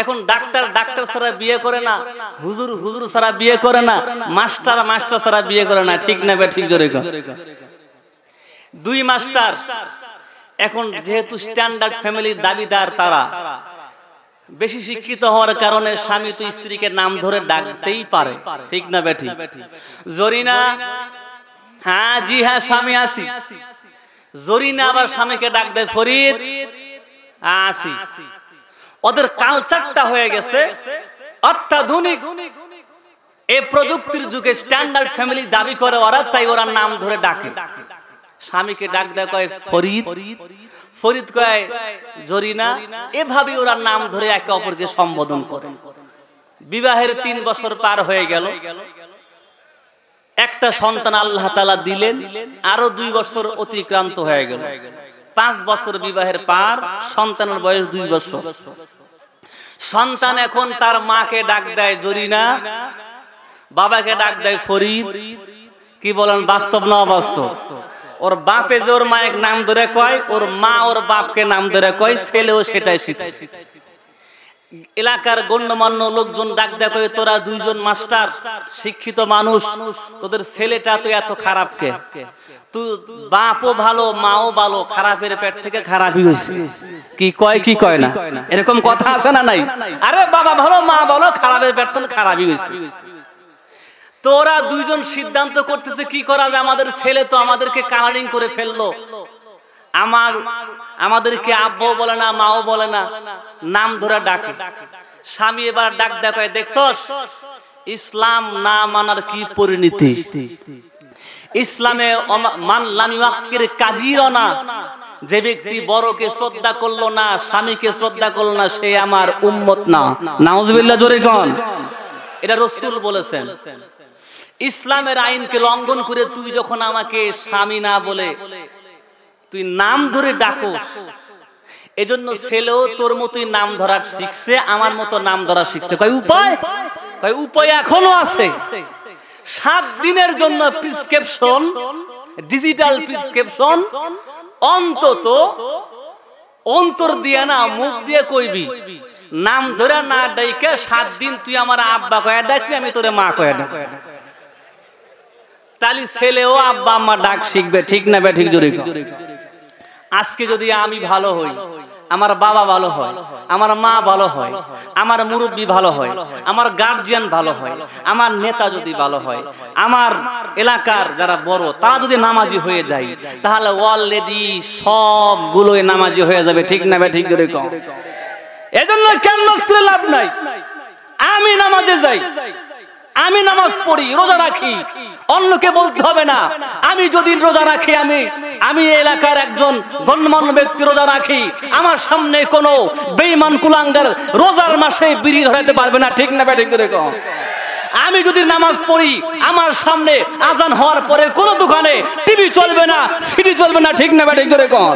এখন ডাক্তার ডাক্তার ছাড়া বিয়ে করে না হুজুর হুজুর ছাড়া বিয়ে করে না মাস্টার মাস্টার ছাড়া বিয়ে করে না ঠিক না ঠিক জোরে দুই মাস্টার এখন যেহেতু স্ট্যান্ডার্ড ফ্যামিলির দাবিদার তারা বেশি শিক্ষিত হওয়ার কারণে স্বামী তো স্ত্রীকে নাম ধরে ডাকতেই পারে ঠিক না ব্যাঠি জরিনা হ্যাঁ জি হ্যাঁ স্বামী আসি জরি না আবার স্বামীকে ডাক দেয় ফরিদ আসি ওদের কালচারটা হয়ে গেছে অত্যাধুনিক এই প্রযুক্তির যুগে স্ট্যান্ডার্ড ফ্যামিলি দাবি করে ওরা তাই ওরা নাম ধরে ডাকে স্বামীকে ডাক দেয় কয় ফরিদ ফরিদ কয় জরিনা এভাবে ওরা নাম ধরে একে অপরকে সম্বোধন করে বিবাহের তিন বছর পার হয়ে গেল একটা সন্তান আল্লাহ তালা দিলেন আরো দুই বছর অতিক্রান্ত হয়ে গেল পাঁচ বছর বিবাহের পার সন্তানের বয়স দুই বছর সন্তান এখন তার মাকে ডাক দেয় জরিনা বাবাকে ডাক দেয় ফরিদ কি বলেন বাস্তব না অবাস্তব ওর বাপে যে ওর মায়ের নাম ধরে কয় ওর মা ওর বাপকে নাম ধরে কয় ছেলেও সেটাই শিখছে এলাকার গণ্যমান্য লোকজন ডাক দেখো তোরা দুইজন মাস্টার শিক্ষিত মানুষ তোদের ছেলেটা তো এত খারাপ কে বাপও ভালো মাও ভালো খারাপের পেট থেকে খারাপই হয়েছে কি কয় কি কয় না এরকম কথা আছে না নাই আরে বাবা ভালো মা ভালো খারাপের পেট থেকে খারাপই হয়েছে তোরা দুইজন সিদ্ধান্ত করতেছে কি করা যায় আমাদের ছেলে তো আমাদেরকে কালারিং করে ফেললো আমার আমাদেরকে আব্বাও বলে না মাও বলে না নাম ধরে ডাকে স্বামী এবার ডাক দেখায় দেখছ ইসলাম না মানার কি পরিণতি ইসলামে মানলাম কাবির না যে ব্যক্তি বড়কে শ্রদ্ধা করলো না স্বামীকে শ্রদ্ধা করলো না সে আমার উম্মত না নাউজুবিল্লাহ জোরে কন এটা রসুল বলেছেন ইসলামের আইনকে লঙ্ঘন করে তুই যখন আমাকে স্বামী না বলে তুই নাম ধরে ডাকোস এজন্য ছেলেও তোর মতোই নাম ধরার শিখছে আমার মতো নাম ধরা শিখছে কয় উপায় কয় উপায় এখনো আছে সাত দিনের জন্য প্রিসক্রিপশন ডিজিটাল প্রিসক্রিপশন অন্তত অন্তর দিয়ে না মুখ দিয়ে কইবি নাম ধরে না ডাইকে সাত দিন তুই আমার আব্বা কয়া ডাকবি আমি তোরে মা কয়া ডাক তাহলে ছেলেও আব্বা আম্মা ডাক শিখবে ঠিক না বে ঠিক জোরে আজকে যদি আমি ভালো হই আমার বাবা ভালো হয় আমার মা ভালো হয় আমার মুরব্বী ভালো হয় আমার গার্জিয়ান ভালো হয় আমার নেতা যদি ভালো হয় আমার এলাকার যারা বড় তারা যদি নামাজি হয়ে যায় তাহলে অলরেডি সবগুলোই নামাজি হয়ে যাবে ঠিক না ঠিক করে কম এজন্য কেন লাভ নাই আমি নামাজে যাই আমি নামাজ পড়ি রোজা রাখি অন্যকে বলতে হবে না আমি যদি রোজা রাখি আমি আমি এলাকার একজন গণ্যমান্য ব্যক্তি রোজা রাখি আমার সামনে কোনো বেইমান কুলাঙ্গার রোজার মাসে বিড়ি ধরাতে পারবে না ঠিক না ব্যাটিং করে আমি যদি নামাজ পড়ি আমার সামনে আজান হওয়ার পরে কোনো দোকানে টিভি চলবে না সিডি চলবে না ঠিক না ব্যাটিং করে কম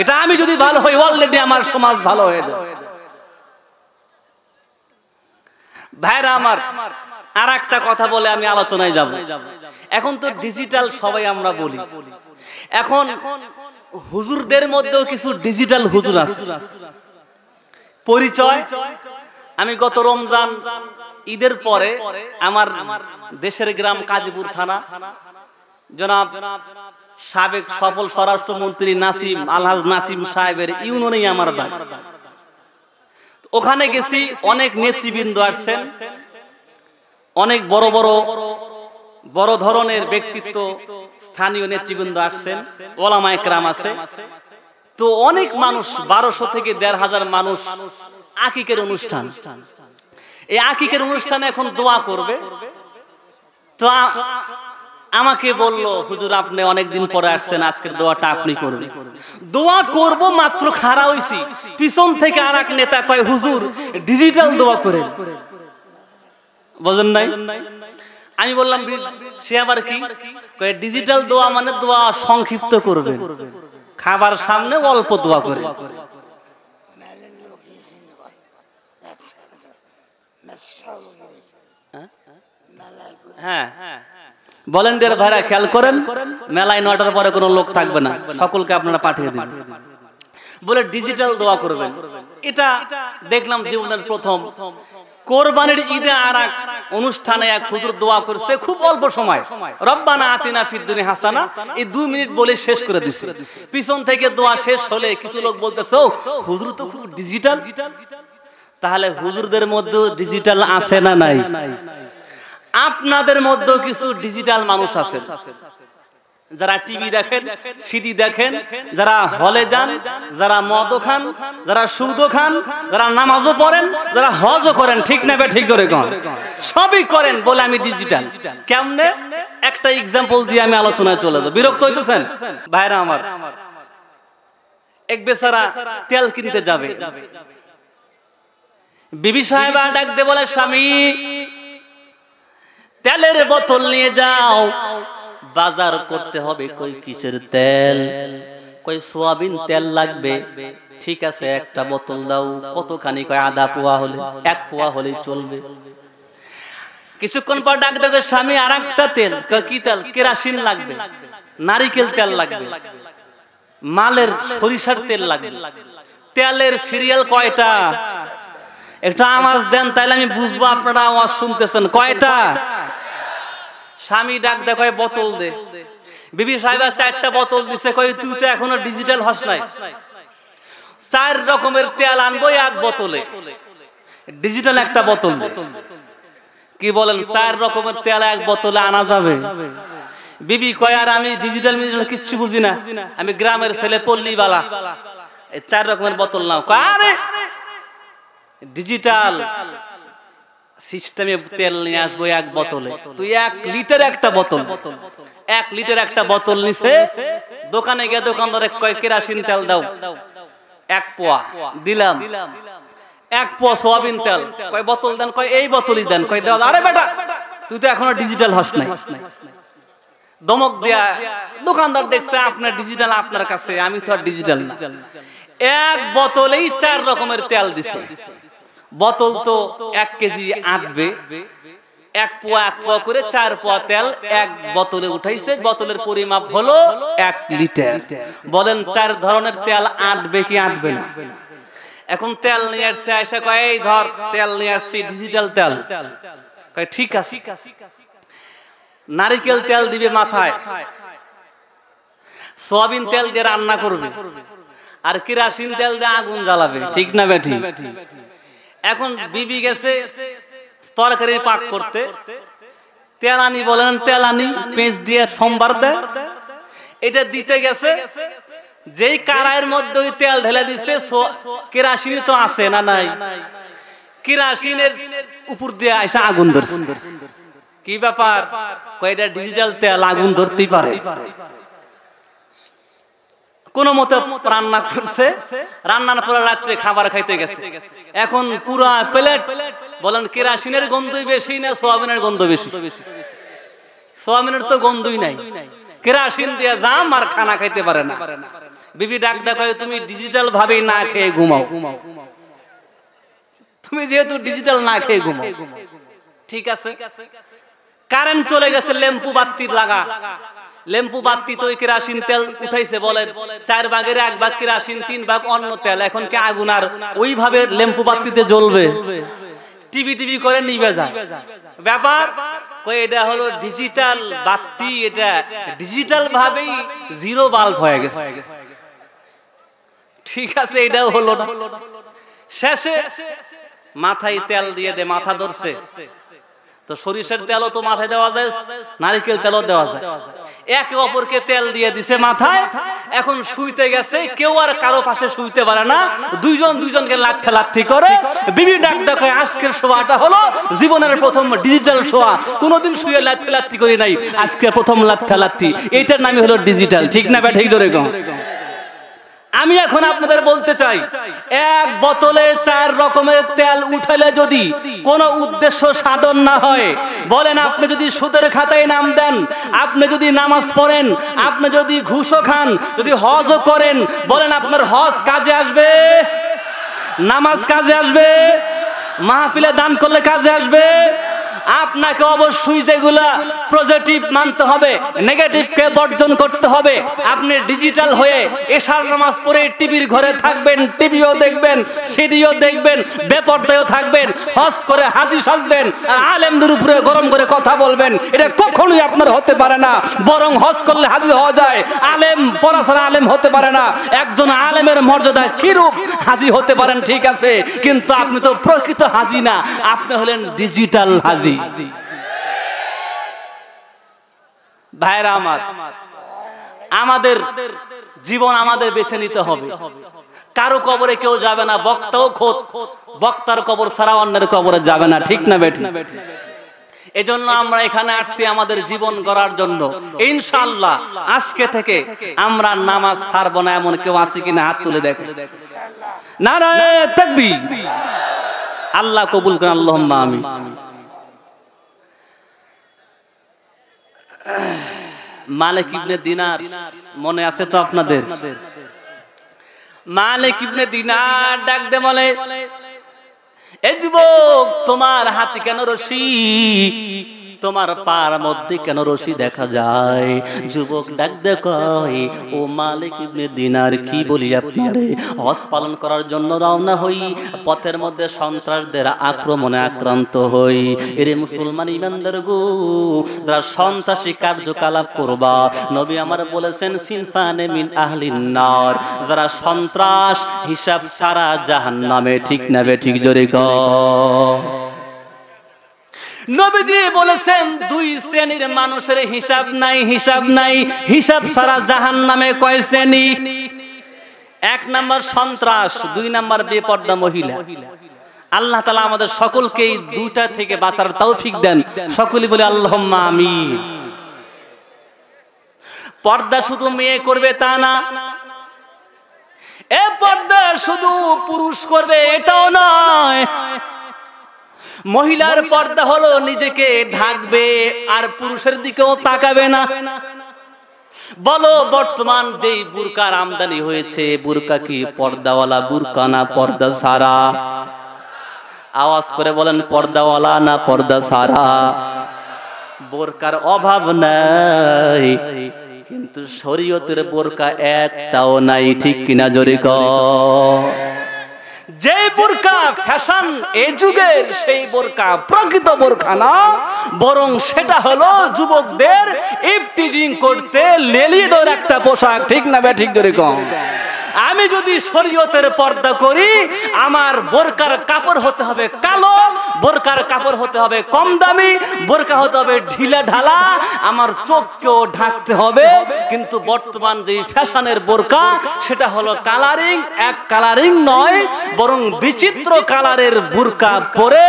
এটা আমি যদি ভালো হই অলরেডি আমার সমাজ ভালো হয়ে যায় ভাইরা আমার আর একটা কথা বলে আমি আলোচনায় যাব এখন তো ডিজিটাল সবাই আমরা বলি এখন হুজুরদের মধ্যেও কিছু ডিজিটাল হুজুর আছে পরিচয় আমি গত রমজান ঈদের পরে আমার দেশের গ্রাম কাজীপুর থানা জনাব সাবেক সফল স্বরাষ্ট্র মন্ত্রী নাসিম আলহাজ নাসিম সাহেবের ইউনিয়নেই আমার বাড়ি ওখানে গেছি অনেক নেতৃবৃন্দ আসছেন অনেক বড় বড় বড় ধরনের ব্যক্তিত্ব স্থানীয় নেতৃবৃন্দ আসছেন ওলামা একরাম আছে তো অনেক মানুষ বারোশো থেকে দেড় হাজার মানুষ আকিকের অনুষ্ঠান এই আকিকের অনুষ্ঠানে এখন দোয়া করবে তো আমাকে বলল হুজুর আপনি অনেকদিন পরে আসছেন আজকের দোয়াটা আপনি করবেন দোয়া করব মাত্র খাড়া হইছি পিছন থেকে আর এক নেতা কয় হুজুর ডিজিটাল দোয়া করে বোঝেন নাই আমি বললাম সে আবার কি ডিজিটাল দোয়া মানে দোয়া সংক্ষিপ্ত করবে খাবার সামনে অল্প দোয়া করে হ্যাঁ ভাইরা খেয়াল করেন মেলায় নটার পরে কোনো লোক থাকবে না সকলকে আপনারা পাঠিয়ে বলে ডিজিটাল দোয়া করবেন এটা দেখলাম জীবনের প্রথম কোরবানির ঈদে আর এক অনুষ্ঠানে এক হুজুর দোয়া করছে খুব অল্প সময় রব্বানা আতিনা ফিদ্দুনি হাসানা এই দুই মিনিট বলে শেষ করে দিছে পিছন থেকে দোয়া শেষ হলে কিছু লোক বলতেছে হুজুর তো খুব ডিজিটাল তাহলে হুজুরদের মধ্যে ডিজিটাল আছে না নাই আপনাদের মধ্যে কিছু ডিজিটাল মানুষ আছে যারা টিভি দেখেন সিডি দেখেন যারা হলে যান যারা মদও খান যারা সুদও খান যারা নামাজও পড়েন যারা হজও করেন ঠিক না ঠিক ধরে কন সবই করেন বলে আমি ডিজিটাল কেমনে একটা এক্সাম্পল দিয়ে আমি আলোচনায় চলে যাবো বিরক্ত হইতেছেন ভাইরা আমার এক বেসারা তেল কিনতে যাবে বিবি সাহেবা ডাকতে বলে স্বামী তেলের বোতল নিয়ে যাও বাজার করতে হবে কই কিসের তেল কই সোয়াবিন তেল লাগবে ঠিক আছে একটা বোতল দাও কতখানি কয় আধা পোয়া হলে এক পোয়া হলেই চলবে কিছুক্ষণ পর ডাক দেবে স্বামী আর একটা তেল কি তেল কেরাসিন লাগবে নারিকেল তেল লাগবে মালের সরিষার তেল লাগবে তেলের সিরিয়াল কয়টা একটা আমার দেন তাইলে আমি বুঝবো আপনারা আওয়াজ শুনতেছেন কয়টা স্বামী ডাক দেখো বোতল দে বিবি সাহেব চারটা বোতল দিছে কই তুই তো এখনো ডিজিটাল হস নাই চার রকমের তেল আনবো এক বোতলে ডিজিটাল একটা বোতল কি বলেন চার রকমের তেল এক বোতলে আনা যাবে বিবি কয় আর আমি ডিজিটাল মিজিটাল কিচ্ছু বুঝি না আমি গ্রামের ছেলে পল্লী এই চার রকমের বোতল নাও আরে ডিজিটাল সিস্টেমে তেল নিয়ে আসবো এক বোতলে তুই এক লিটার একটা বোতল এক লিটার একটা বোতল নিছে দোকানে গিয়ে দোকানদারে কয় কেরাসিন তেল দাও এক পোয়া দিলাম এক পোয়া সোয়াবিন তেল কয় বোতল দেন কয় এই বোতলই দেন কয় দেওয়া আরে বেটা তুই তো এখনো ডিজিটাল হস নাই দমক দেয়া দোকানদার দেখছে আপনার ডিজিটাল আপনার কাছে আমি তো আর ডিজিটাল না এক বোতলেই চার রকমের তেল দিছে বোতল তো এক কেজি আঁটবে এক পোয়া এক পোয়া করে চার পোয়া তেল এক বোতলে উঠাইছে বোতলের পরিমাপ হলো এক লিটার বলেন চার ধরনের তেল আঁটবে কি আঁটবে না এখন তেল নিয়ে আসছে এসে কয় এই ধর তেল নিয়ে আসছি ডিজিটাল তেল কয় ঠিক আছে নারিকেল তেল দিবে মাথায় সয়াবিন তেল দিয়ে রান্না করবে আর কিরাসিন তেল দিয়ে আগুন জ্বালাবে ঠিক না বেটি এখন বিবি গেছে তরকারি পাক করতে তেলানি বলেন তেলানি পেঁচ দিয়ে সোমবার দেয় এটা দিতে গেছে যেই কারায়ের মধ্যে ওই তেল ঢেলে দিছে কেরাসিন তো আছে না নাই কেরাসিনের উপর দিয়ে আসে আগুন ধরছে কি ব্যাপার কয়টা ডিজিটাল তেল আগুন ধরতেই পারে কোনো মতে রান্না করছে রান্নার পরে রাত্রে খাবার খাইতে গেছে এখন পুরা প্লেট বলেন কেরাসিনের গন্ধই বেশি না সোয়াবিনের গন্ধ বেশি সোয়াবিনের তো গন্ধই নাই কেরাসিন দিয়ে যাম আর খানা খাইতে পারে না বিবি ডাক দেখায় তুমি ডিজিটাল ভাবে না খেয়ে ঘুমাও তুমি যেহেতু ডিজিটাল না খেয়ে ঘুমাও ঠিক আছে কারেন্ট চলে গেছে লেম্পু বাত্তির লাগা লেম্পু বাতি তো কেরাসিন তেল উঠাইছে বলে চার ভাগের এক ভাগ কেরাসিন তিন ভাগ অন্য তেল এখন কি আগুন আর ওইভাবে লেম্পু বাতিতে জ্বলবে টিভি টিভি করে নিবে যা ব্যাপার এটা হলো ডিজিটাল বাত্তি এটা ডিজিটাল ভাবেই জিরো বাল্ব হয়ে গেছে ঠিক আছে এটাও হলো না শেষে মাথায় তেল দিয়ে দে মাথা ধরছে তো সরিষার তেল তো মাথায় দেওয়া যায় নারিকেল তেলও দেওয়া যায় একে অপরকে তেল দিয়ে দিছে মাথায় এখন শুইতে গেছে কেউ আর কারো পাশে শুইতে পারে না দুইজন দুইজনকে লাথে লাথি করে বিবি ডাক দেখে আজকের শোয়াটা হলো জীবনের প্রথম ডিজিটাল শোয়া কোনোদিন শুয়ে লাথে লাথি করি নাই আজকে প্রথম লাথে লাথি এটার নামই হলো ডিজিটাল ঠিক না ব্যাঠিক ধরে গো আমি এখন আপনাদের বলতে চাই এক বোতলে চার রকমের তেল উঠালে যদি কোনো উদ্দেশ্য সাধন না হয় বলেন আপনি যদি সুদের খাতায় নাম দেন আপনি যদি নামাজ পড়েন আপনি যদি ঘুষো খান যদি হজও করেন বলেন আপনার হজ কাজে আসবে নামাজ কাজে আসবে মাহফিলে দান করলে কাজে আসবে আপনাকে অবশ্যই যেগুলা পজিটিভ মানতে হবে নেগেটিভকে বর্জন করতে হবে আপনি ডিজিটাল হয়ে এশার নামাজ পড়ে টিভির ঘরে থাকবেন টিভিও দেখবেন সিডিও দেখবেন বেপর্দায়ও থাকবেন হজ করে হাজি সাজবেন আর আলেমদের উপরে গরম করে কথা বলবেন এটা কখনোই আপনার হতে পারে না বরং হজ করলে হাজির হওয়া যায় আলেম পড়াশোনা আলেম হতে পারে না একজন আলেমের মর্যাদা কিরূপ হাজি হতে পারেন ঠিক আছে কিন্তু আপনি তো প্রকৃত হাজি না আপনি হলেন ডিজিটাল হাজি ভাইরা আমার আমাদের জীবন আমাদের বেছে নিতে হবে কারো কবরে কেউ যাবে না বক্তাও খোদ বক্তার কবর ছাড়া অন্যের কবরে যাবে না ঠিক না বেঠ না এজন্য আমরা এখানে আসছি আমাদের জীবন গড়ার জন্য ইনশাল্লাহ আজকে থেকে আমরা নামাজ ছাড়ব না এমন কেউ আসি কিনা হাত তুলে দেখ না রে তাকবীর আল্লাহ কবুল করেন আল্লাহ আমি মালিক ইবনে দিনার মনে আছে তো আপনাদের মালিক ইবনে দিনার ডাক দে বলে এ যুবক তোমার হাতি কেন রশি তোমার পার মধ্যে কেন রশি দেখা যায় যুবক ডাক কয় ও মালিক ইবনে দিনার কি বলি আপনারে হস হজ পালন করার জন্য রওনা হই পথের মধ্যে সন্ত্রাসদের আক্রমণে আক্রান্ত হই এরে মুসলমান ইমানদার গো যারা সন্ত্রাসী কার্যকলাপ করবা নবী আমার বলেছেন সিনফানে মিন আহলিন নার যারা সন্ত্রাস হিসাব সারা জাহান্নামে ঠিক নেবে ঠিক জোরে কয় মানুষের হিসাব নাই হিসাব নাই হিসাব সারা জাহান নামে কয় শ্রেণী এক সন্ত্রাস দুই বেপর্দা মহিলা আল্লাহ তালা আমাদের সকলকে এই দুইটা থেকে বাঁচার তৌফিক দেন সকলে বলে আল্লাহ আমি পর্দা শুধু মেয়ে করবে তা না এ পর্দা শুধু পুরুষ করবে এটাও নয় মহিলার পর্দা হলো নিজেকে ঢাকবে আর পুরুষের দিকেও তাকাবে না বলো বর্তমান যেই বুরকার আমদানি হয়েছে বুরকা কি পর্দাওয়ালা বুরকা না পর্দা সারা আওয়াজ করে বলেন পর্দাওয়ালা না পর্দা সারা বোরকার অভাব নাই কিন্তু শরীয়তের বোরকা একটাও নাই ঠিক কিনা জোরে কর যে বোরকা ফ্যাশন এ যুগের সেই বোরকা প্রকৃত বোরকা না বরং সেটা হলো যুবকদের ইফতিজিং করতে লেলিদর একটা পোশাক ঠিক না ঠিক ধরে কম আমি যদি শরীয়তের পর্দা করি আমার বোরকার কাপড় হতে হবে কালো বোরকার কাপড় হতে হবে কম দামি বোরকা হতে হবে ঢিলা ঢালা আমার চোখকেও ঢাকতে হবে কিন্তু বর্তমান যে ফ্যাশনের বোরকা সেটা হলো কালারিং এক কালারিং নয় বরং বিচিত্র কালারের বোরকা পরে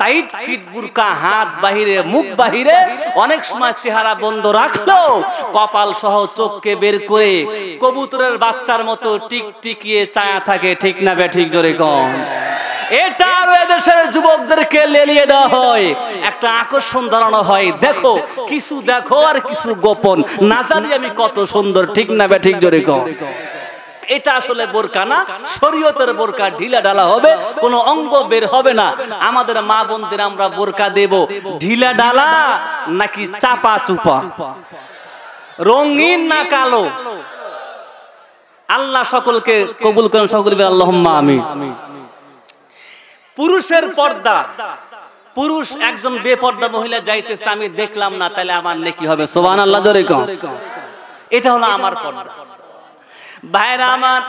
টাইট ফিট বোরকা হাত বাহিরে মুখ বাহিরে অনেক সময় চেহারা বন্ধ রাখলো কপাল সহ চোখকে বের করে কবুতরের বাচ্চার মতো টিকটিকিয়ে চায়া থাকে ঠিক না বে ঠিক জোরে কম এটা আরো এদেশের যুবকদেরকে লেলিয়ে দেওয়া হয় একটা আকর্ষণ দাঁড়ানো হয় দেখো কিছু দেখো আর কিছু গোপন না জানি আমি কত সুন্দর ঠিক না বে ঠিক জোরে কম এটা আসলে বোরকা না শরীয়তের বোরকা ঢিলা ঢালা হবে কোনো অঙ্গ বের হবে না আমাদের মা বোনদের আমরা বোরকা দেব ঢিলা ঢালা নাকি চাপা চুপা রঙিন না কালো আল্লাহ সকলকে কবুল করেন সকলকে আল্লাহ আমি পুরুষের পর্দা পুরুষ একজন বেপর্দা মহিলা যাইতেছে আমি দেখলাম না তাহলে আমার নেকি হবে সোবান আল্লাহ এটা হলো আমার পর্দা ভাইরা আমার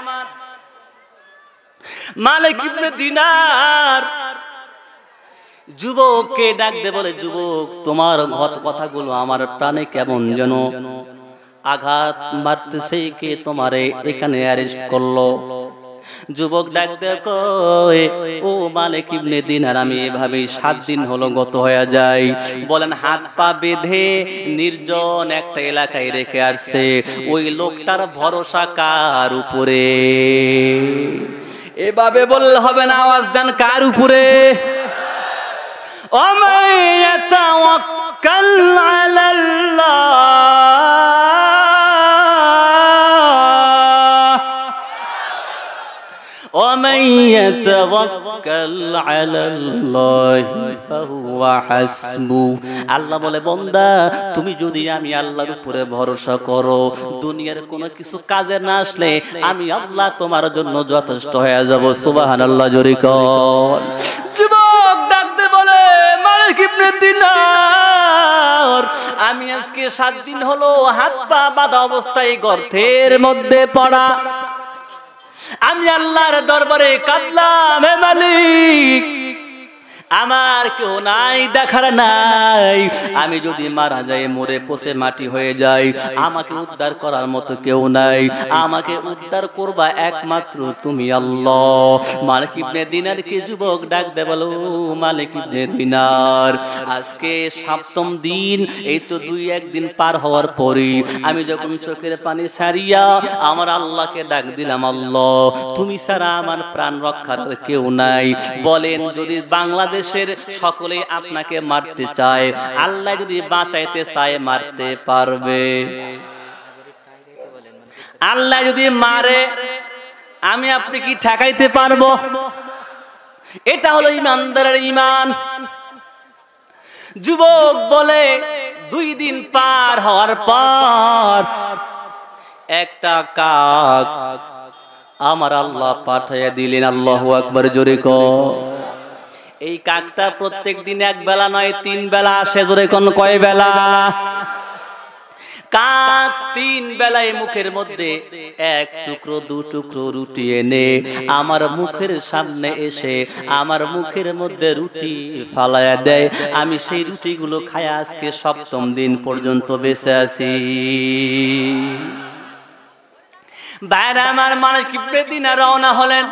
মালিক ইবনে দিনার যুবককে ডাক দে বলে যুবক তোমার কথাগুলো আমার প্রাণে কেমন যেন আঘাত মারতেছে কে তোমারে এখানে অ্যারেস্ট করলো যুবক ডাকতে কয় ও মালিক ইবনে দিনার আমি এভাবে সাত দিন হলো গত হয়ে যাই বলেন হাত পা বেঁধে নির্জন একটা এলাকায় রেখে আসছে ওই লোকটার ভরসা কার উপরে এভাবে বললে হবে না আওয়াজ দেন কার উপরে অমায় তাওয়াক্কাল আলাল্লাহ আল্লাহ বলে বন্দা তুমি যদি আমি আল্লাহর উপরে ভরসা করো দুনিয়ার কোনো কিছু কাজে না আসলে আমি আল্লাহ তোমার জন্য যথেষ্ট হয়ে যাবো সুবাহান আল্লাহ কর আমি আজকে সাত দিন হলো হাত পা বাঁধা অবস্থায় গর্তের মধ্যে পড়া আমি আল্লাহর দরবারে কাঁদলাম হে মালিক আমার কেউ নাই দেখার নাই আমি যদি মারা যাই মরে পোষে মাটি হয়ে যাই আমাকে উদ্ধার করার মতো কেউ নাই আমাকে উদ্ধার করবা একমাত্র তুমি আল্লাহ মালিক ইবনে দিনার কি যুবক ডাক দে বলো মালিক ইবনে দিনার আজকে সপ্তম দিন এই তো দুই একদিন পার হওয়ার পরে আমি যখন চোখের পানি সারিয়া আমার আল্লাহকে ডাক দিলাম আল্লাহ তুমি সারা আমার প্রাণ রক্ষার কেউ নাই বলেন যদি বাংলাদেশ বাংলাদেশের সকলে আপনাকে মারতে চায় আল্লাহ যদি বাঁচাইতে চায় মারতে পারবে আল্লাহ যদি মারে আমি আপনি কি ঠেকাইতে পারবো এটা হলো ইমানদারের ইমান যুবক বলে দুই দিন পার হওয়ার পর একটা কাক আমার আল্লাহ পাঠাইয়া দিলেন আল্লাহ আকবর জোরে কর এই কাকটা প্রত্যেক দিন এক বেলা নয় তিন বেলা আসে জোরে কোন কয় বেলা কাক তিন বেলায় মুখের মধ্যে এক টুকরো দু টুকরো রুটি এনে আমার মুখের সামনে এসে আমার মুখের মধ্যে রুটি ফালায়া দেয় আমি সেই রুটিগুলো খাই আজকে সপ্তম দিন পর্যন্ত বেঁচে আছি বাইরে আমার মানুষ কি বেদিনা রওনা হলেন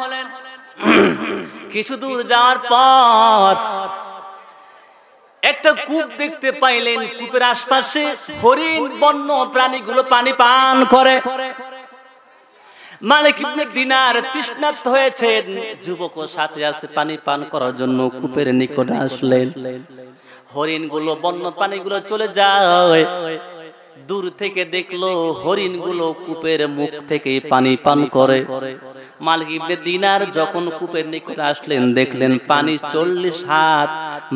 কিছু দূর যাওয়ার পর একটা কূপ দেখতে পাইলেন কূপের আশপাশে হরিণ বন্য প্রাণীগুলো পানি পান করে মালিক ইবনে দিনার তৃষ্ণার্ত যুবক সাথে আছে পানি পান করার জন্য কূপের নিকটে আসলেন হরিণগুলো বন্য প্রাণীগুলো চলে যায় দূর থেকে দেখলো হরিণগুলো কূপের মুখ থেকে পানি পান করে মালিক ইবনে দিনার যখন কূপের নিকট আসলেন দেখলেন পানি চল্লিশ হাত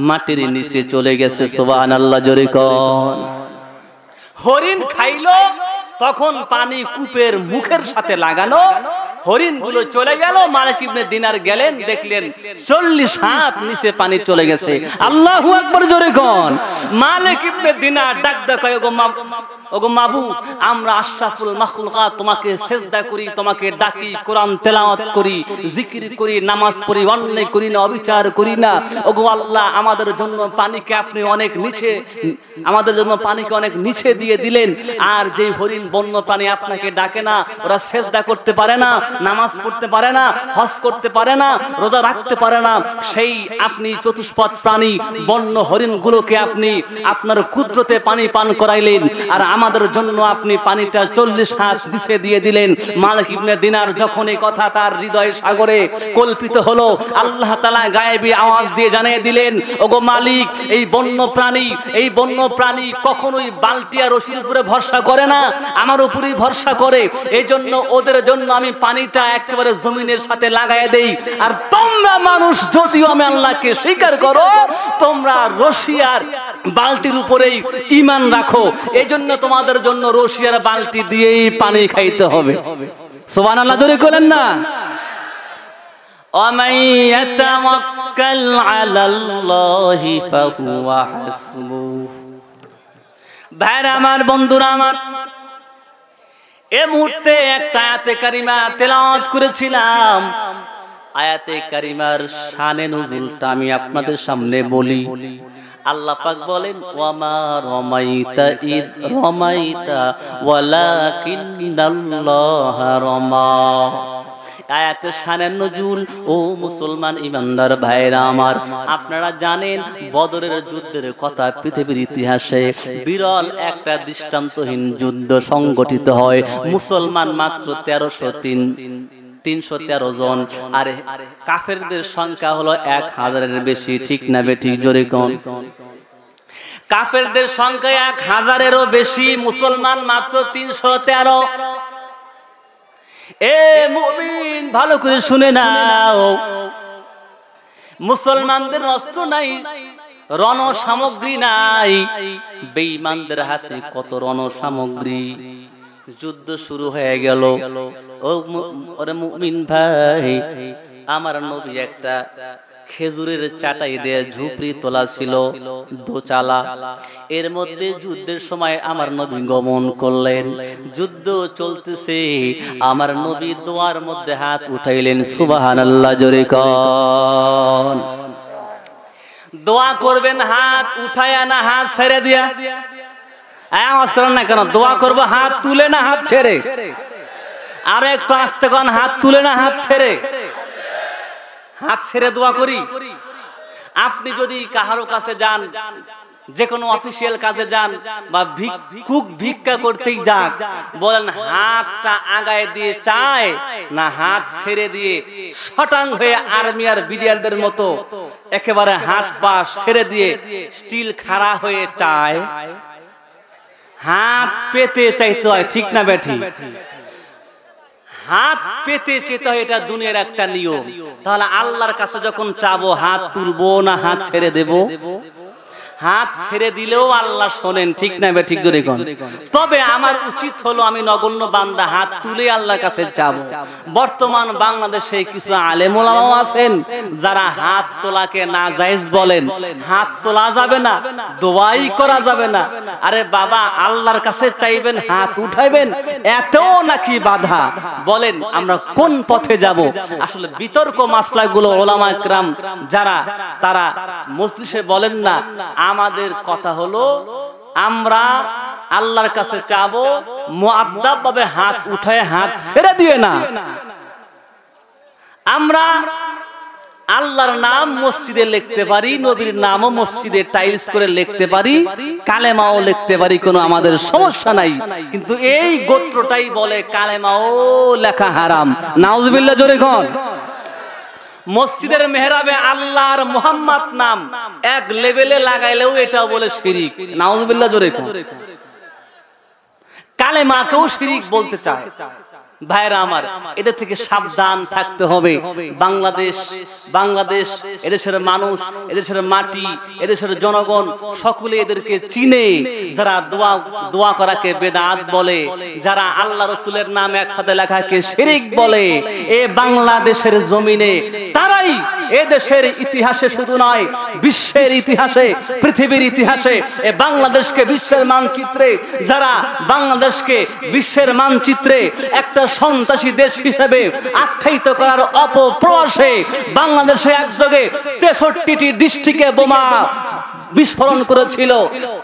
মাটির নিচে চলে গেছে সুবহানাল্লাহ জোরে কন হরিণ খাইল তখন পানি কূপের মুখের সাথে লাগানো হরিণ গুলো চলে গেল মালিক ইবনে দিনার গেলেন দেখলেন চল্লিশ হাত নিচে পানি চলে গেছে আল্লাহ আকবার জোরে গন মালিক ইবনে দিনার ডাক দেখায় ওগো মাবুদ আমরা আশরাফুল মাখলুকাত তোমাকে সেজদা করি তোমাকে ডাকি কোরআন তেলাওয়াত করি জিকির করি নামাজ পড়ি অন্যায় করি না অবিচার করি না ওগো আল্লাহ আমাদের জন্য পানিকে আপনি অনেক নিচে আমাদের জন্য পানিকে অনেক নিচে দিয়ে দিলেন আর যেই হরিণ বন্য প্রাণী আপনাকে ডাকে না ওরা সেজদা করতে পারে না নামাজ পড়তে পারে না হজ করতে পারে না রোজা রাখতে পারে না সেই আপনি চতুষ্পদ প্রাণী বন্য হরিণগুলোকে আপনি আপনার কুদ্রতে পানি পান করাইলেন আর আমাদের জন্য আপনি পানিটা চল্লিশ হাত দিশে দিয়ে দিলেন মালিক ইবনে দিনার যখন এই কথা তার হৃদয় সাগরে কল্পিত হলো আল্লাহ তালা গায়েবি আওয়াজ দিয়ে জানিয়ে দিলেন ওগো মালিক এই বন্য প্রাণী এই বন্য প্রাণী কখনোই বালটিয়া রশির উপরে ভরসা করে না আমার উপরই ভরসা করে এই জন্য ওদের জন্য আমি পানি বাড়িটা একেবারে জমিনের সাথে লাগাই দেই আর তোমরা মানুষ যদিও আমি আল্লাহকে স্বীকার করো তোমরা রশিয়ার বালতির উপরেই ইমান রাখো এই জন্য তোমাদের জন্য রশিয়ার বালতি দিয়েই পানি খাইতে হবে সোবান আল্লাহ ধরে করলেন না ومن يتوكل على الله فهو حسبه ভাইরা আমার বন্ধুরা আমার এ মুহূর্তে একটা আয়াতে কারিমা তেলাওয়াত করেছিলাম আয়াতে কারিমার শানে নজুলটা আমি আপনাদের সামনে বলি আল্লাহ পাক বলেন ওয়ামা রমাইতা ইদ রমাইতা ওয়ালাকিন্নাল্লাহ রমা আয়াতের সানে নজুল ও মুসলমান ইমানদার ভাইরা আমার আপনারা জানেন বদরের যুদ্ধের কথা পৃথিবীর ইতিহাসে বিরল একটা দৃষ্টান্তহীন যুদ্ধ সংগঠিত হয় মুসলমান মাত্র তেরোশো তিন তিনশো তেরো জন আর কাফেরদের সংখ্যা হলো এক হাজারের বেশি ঠিক না বেঠি জোরে কাফেরদের সংখ্যা এক হাজারেরও বেশি মুসলমান মাত্র তিনশো তেরো এ মুমিন ভালো করে শুনে নাও মুসলমানদের অস্ত্র নাই রণ সামগ্রী নাই বেঈমানদের হাতে কত রণ সামগ্রী যুদ্ধ শুরু হয়ে গেল ও ওরে মুমিন ভাই আমার নবী একটা খেজুরের চাটাই দিয়ে ঝুপড়ি তোলা ছিল দোচালা এর মধ্যে যুদ্ধের সময় আমার নবী গমন করলেন যুদ্ধ চলতেছে আমার নবী দোয়ার মধ্যে হাত উঠাইলেন সুবাহান আল্লাহ জরিকন দোয়া করবেন হাত উঠায়া না হাত ছেড়ে দিয়া আওয়াজ করেন না কেন দোয়া করব হাত তুলে না হাত ছেড়ে আরেক একটু আসতে কন হাত তুলে না হাত ছেড়ে হাত ছেড়ে দোয়া করি আপনি যদি কাহারো কাছে যান যে কোনো অফিসিয়াল কাজে যান বা ভিক্ষুক ভিক্ষা করতেই যান বলেন হাতটা আগায় দিয়ে চায় না হাত ছেড়ে দিয়ে শটাং হয়ে আর্মি আর বিডিয়ারদের মতো একেবারে হাত পা ছেড়ে দিয়ে স্টিল খাড়া হয়ে চায় হাত পেতে চাইতে হয় ঠিক না ব্যাটি হাত পেতে চেতে এটা দুনিয়ার একটা নিয়ম তাহলে আল্লাহর কাছে যখন চাবো হাত তুলবো না হাত ছেড়ে দেবো হাত ছেড়ে দিলেও আল্লাহ শোনেন ঠিক না ঠিক ধরে তবে আমার উচিত হলো আমি নগণ্য বান্দা হাত তুলে আল্লাহর কাছে যাব বর্তমান বাংলাদেশে কিছু আলেমোলামাও আছেন যারা হাত তোলাকে না জায়েজ বলেন হাত তোলা যাবে না দোয়াই করা যাবে না আরে বাবা আল্লাহর কাছে চাইবেন হাত উঠাইবেন এতেও নাকি বাধা বলেন আমরা কোন পথে যাব আসলে বিতর্ক মাসলাগুলো ওলামা একরাম যারা তারা মজলিসে বলেন না আমাদের কথা হলো আমরা আল্লাহর কাছে চাবো মোয়াদ্দাব হাত উঠায় হাত ছেড়ে দিয়ে না আমরা আল্লাহর নাম মসজিদে লিখতে পারি নবীর নামও মসজিদে টাইলস করে লিখতে পারি কালেমাও লিখতে পারি কোনো আমাদের সমস্যা নাই কিন্তু এই গোত্রটাই বলে কালেমাও লেখা হারাম নাউজবিল্লা জোরে ঘর মসজিদের মেহরাবে আল্লাহর মোহাম্মদ নাম এক লেভেলে লাগাইলেও এটাও বলে শিরিক নাউজুবিল্লাহ জোরে কালেমাকেও শিরিক বলতে চায় ভাইরা আমার এদের থেকে সাবধান থাকতে হবে বাংলাদেশ বাংলাদেশ এদেশের মানুষ এদেশের মাটি এদেশের জনগণ সকলে এদেরকে চিনে যারা দোয়া দোয়া করাকে বেদাত বলে যারা আল্লাহ রসুলের নাম একসাথে লেখাকে শিরিক বলে এ বাংলাদেশের জমিনে তারাই এ দেশের ইতিহাসে শুধু নয় বিশ্বের ইতিহাসে পৃথিবীর ইতিহাসে এ বাংলাদেশকে বিশ্বের মানচিত্রে যারা বাংলাদেশকে বিশ্বের মানচিত্রে একটা সন্ত্রাসী দেশ হিসেবে আখ্যায়িত করার অপপ্রয়াসে বাংলাদেশে একযোগে তেষট্টিটি ডিস্ট্রিক্টে বোমা বিস্ফোরণ করেছিল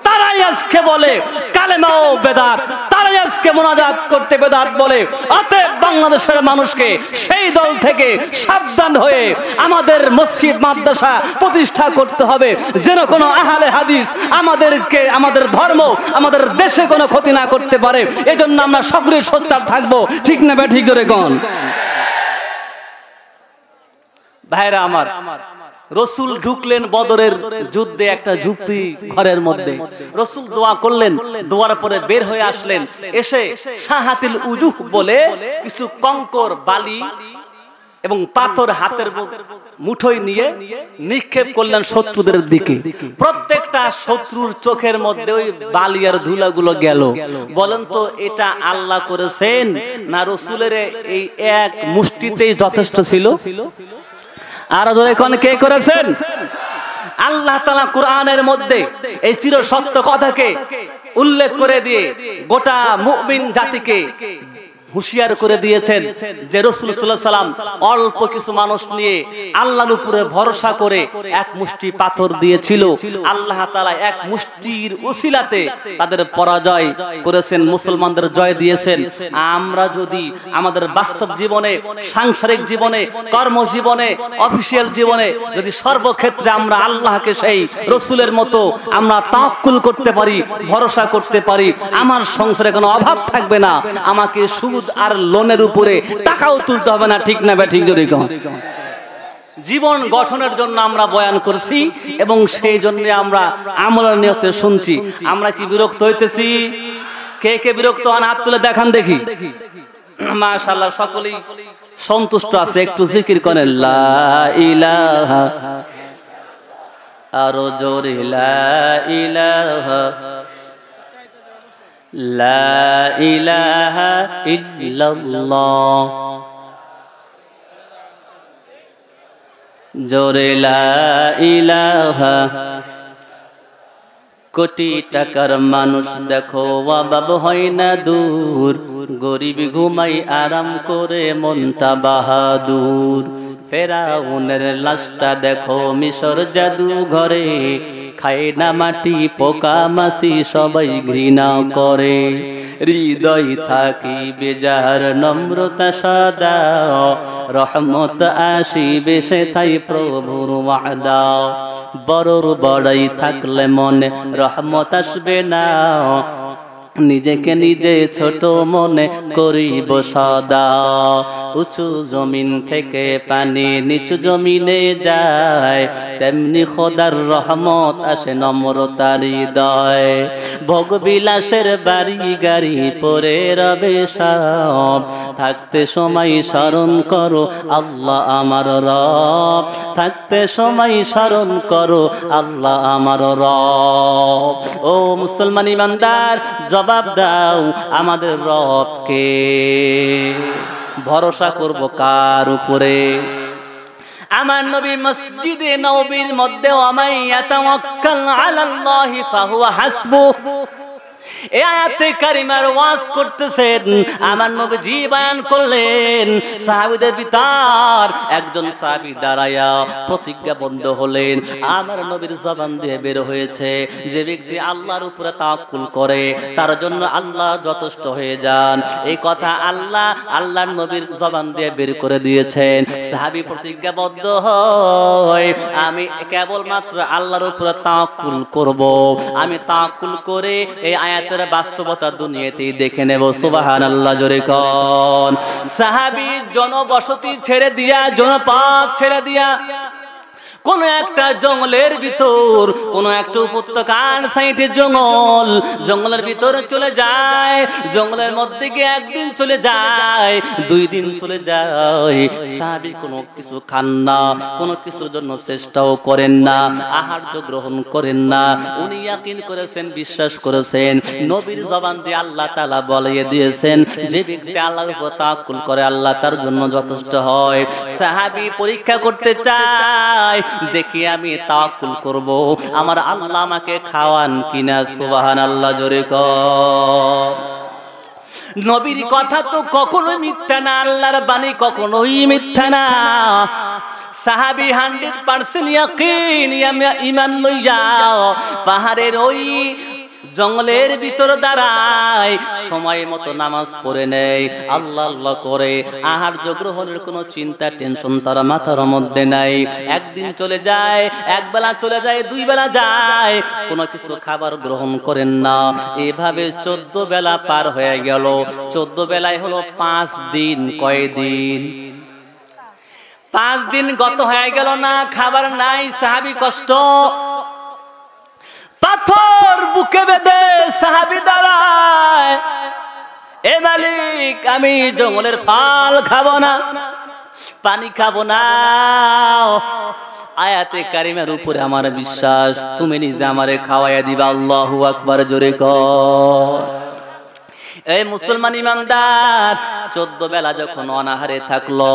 তারাই আজকে বলে কালেমাও বেদাত তারাই আজকে মোনাজাত করতে বেদাত বলে অতএব বাংলাদেশের মানুষকে সেই দল থেকে সাবধান হয়ে আমাদের মসজিদ মাদ্রাসা প্রতিষ্ঠা করতে হবে যেন কোনো আহালে হাদিস আমাদেরকে আমাদের ধর্ম আমাদের দেশে কোনো ক্ষতি না করতে পারে এজন্য আমরা সকলেই সোচ্চার থাকবো ঠিক না ব্যা ঠিক ধরে কন ভাইরা আমার রসুল ঢুকলেন বদরের যুদ্ধে একটা যুক্তি ঘরের মধ্যে রসুল দোয়া করলেন দোয়ার পরে বের হয়ে আসলেন এসে সাহাতিল উজুহ বলে কিছু কঙ্কর বালি এবং পাথর হাতের মুঠোই নিয়ে নিক্ষেপ করলেন শত্রুদের দিকে প্রত্যেকটা শত্রুর চোখের মধ্যে ওই বালিয়ার ধুলাগুলো গেল বলেন তো এটা আল্লাহ করেছেন না রসুলের এই এক মুষ্টিতেই যথেষ্ট ছিল আরো জোরে কোন কে করেছেন আল্লাহ তালা কোরআনের মধ্যে এই চির সত্য কথাকে উল্লেখ করে দিয়ে গোটা মুমিন জাতিকে হুশিয়ার করে দিয়েছেন যে রসুল সাল্লাম অল্প কিছু মানুষ নিয়ে আল্লাহর উপরে ভরসা করে এক মুষ্টি পাথর দিয়েছিল আল্লাহ এক মুষ্টির উশিলাতে তাদের পরাজয় করেছেন মুসলমানদের জয় দিয়েছেন আমরা যদি আমাদের বাস্তব জীবনে সাংসারিক জীবনে কর্মজীবনে অফিসিয়াল জীবনে যদি সর্বক্ষেত্রে আমরা আল্লাহকে সেই রসুলের মতো আমরা তাকুল করতে পারি ভরসা করতে পারি আমার সংসারে কোনো অভাব থাকবে না আমাকে সুগ সুদ আর লোনের উপরে টাকাও তুলতে হবে না ঠিক না বা ঠিক যদি কম জীবন গঠনের জন্য আমরা বয়ান করছি এবং সেই জন্য আমরা আমলের নিয়তে শুনছি আমরা কি বিরক্ত হইতেছি কে কে বিরক্ত হন হাত তুলে দেখান দেখি মাশাল্লাহ সকলেই সন্তুষ্ট আছে একটু জিকির করেন লা ইলাহা আরো জোরে লা ইলাহা لا إله إلا الله জোরে ইলাহা কোটি টাকার মানুষ দেখো বাবু হয় না দূর গরিব ঘুমাই আরাম করে মনটা বাহাদুর ফেরাউনের লাশটা দেখো মিশর জাদু ঘরে খায় না মাটি পোকা মাসি সবাই ঘৃণা করে হৃদয় থাকি বেজার নম্রতা সাদা রহমত আসিবে সে তাই প্রভুর মাদা বড়র বড়াই থাকলে মনে রহমত আসবে না নিজেকে নিজে ছোট মনে করিব সদা উঁচু জমিন থেকে পানি নিচু জমিনে যায় তেমনি খোদার রহমত আসে নম্রতার হৃদয় ভোগবিলাসের বাড়ি গাড়ি পরে রবে সব থাকতে সময় স্মরণ করো আল্লাহ আমার রব থাকতে সময় স্মরণ করো আল্লাহ আমার রব ও মুসলমান ইমানদার জবাব দাও আমাদের রবকে ভরসা করব কার উপরে আমার নবী মসজিদে নবীর মধ্যেও আমায় আতাওয়াক্কাল আলাল্লাহি ফাহুয়া হাসবুহ এ আয়াতে কারিমার ওয়াজ করতেছেন আমার নবীজি করলেন সাহাবীদের একজন সাহাবী দাঁড়ায়া প্রতিজ্ঞা বন্ধ হলেন আমার নবীর জবান দিয়ে বের হয়েছে যে ব্যক্তি আল্লাহর উপরে করে তার জন্য আল্লাহ যথেষ্ট হয়ে যান এই কথা আল্লাহ আল্লাহর নবীর জবান দিয়ে বের করে দিয়েছেন প্রতিজ্ঞাবদ্ধ হয় আমি কেবলমাত্র আল্লাহর উপরে তাওয়াক্কুল করব আমি তাওয়াক্কুল করে এই আয়াত হায়াতের বাস্তবতা দুনিয়াতেই দেখে নেব সুবাহান আল্লাহ জোরে কন সাহাবি জনবসতি ছেড়ে দিয়া জনপাত ছেড়ে দিয়া কোন একটা জঙ্গলের ভিতর কোন একটা উপত্যকার সাইটে জঙ্গল জঙ্গলের ভিতর চলে যায় জঙ্গলের মধ্যে গিয়ে একদিন চলে যায় দুই দিন চলে যায় সাহাবি কোনো কিছু খান না কোনো কিছুর জন্য চেষ্টাও করেন না আহার্য গ্রহণ করেন না উনি ইয়াকিন করেছেন বিশ্বাস করেছেন নবীর জবান দিয়ে আল্লাহ তালা বলিয়ে দিয়েছেন যে ব্যক্তি আল্লাহর উপর তাকুল করে আল্লাহ তার জন্য যথেষ্ট হয় সাহাবি পরীক্ষা করতে চায় দেখি আমি তাকুল করব আমার আল্লাহ আমাকে খাওয়ান কিনা সুবাহান আল্লাহ জোরে ক নবীর কথা তো কখনোই মিথ্যা না আল্লাহর বাণী কখনোই মিথ্যা না সাহাবি হান্ড্রেড পার্সেন্ট ইয়াকিন ইমান লইয়া পাহাড়ের ওই জঙ্গলের ভিতর দাঁড়ায় সময় মতো নামাজ পড়ে নেয় আল্লাহ আল্লাহ করে আহার্য গ্রহণের কোনো চিন্তা টেনশন তারা মাথার মধ্যে নাই একদিন চলে যায় এক বেলা চলে যায় দুই বেলা যায় কোনো কিছু খাবার গ্রহণ করেন না এভাবে চোদ্দ বেলা পার হয়ে গেল চোদ্দ বেলায় হলো পাঁচ দিন কয়দিন পাঁচ দিন গত হয়ে গেল না খাবার নাই সাহাবি কষ্ট পাথর বুকে বেঁধে সাহাবি এ মালিক আমি জঙ্গলের ফাল খাব না পানি খাব না আয়াতে কারিমের উপরে আমার বিশ্বাস তুমি নিজে আমারে খাওয়াইয়া দিবা আল্লাহু আকবার জোরে কর এই মুসলমান ইমানদার চোদ্দ বেলা যখন অনাহারে থাকলো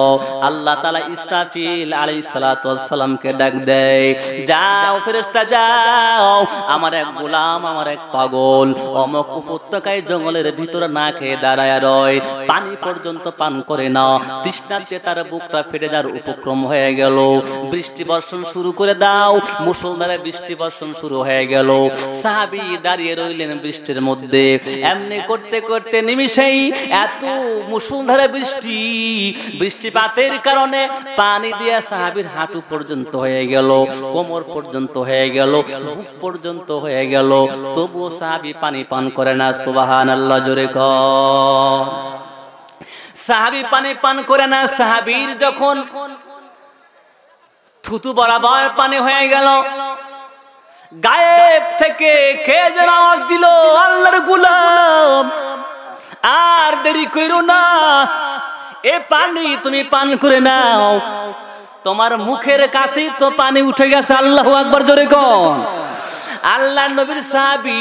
আল্লাহ তালা ইসরাফিল আলী সালাতামকে ডাক দেয় যাও ফেরেস্তা যাও আমার এক গোলাম আমার এক পাগল অমক উপত্যকায় জঙ্গলের ভিতরে না খেয়ে দাঁড়ায় রয় পানি পর্যন্ত পান করে নাও তৃষ্ণাতে তার বুকটা ফেটে যাওয়ার উপক্রম হয়ে গেল বৃষ্টি বর্ষণ শুরু করে দাও মুসলমানের বৃষ্টি বর্ষণ শুরু হয়ে গেল সাহাবি দাঁড়িয়ে রইলেন বৃষ্টির মধ্যে এমনি করতে করতে করতে নিমিশেই এত মুসুলধারে বৃষ্টি বৃষ্টিপাতের কারণে পানি দিয়া সাহাবির হাঁটু পর্যন্ত হয়ে গেল কোমর পর্যন্ত হয়ে গেল মুখ পর্যন্ত হয়ে গেল তবুও সাহাবি পানি পান করে না সুবাহান আল্লাহ জোরে সাহাবি পানি পান করে না সাহাবির যখন থুতু বরাবর পানি হয়ে গেল গায়েব থেকে কে যেন দিল আল্লাহর গুলাম আর দেরি করো না এ পানি তুমি পান করে নাও তোমার মুখের কাছে তো পানি উঠে গেছে আল্লাহ আকবর জোরে কন আল্লাহ নবীর সাহাবি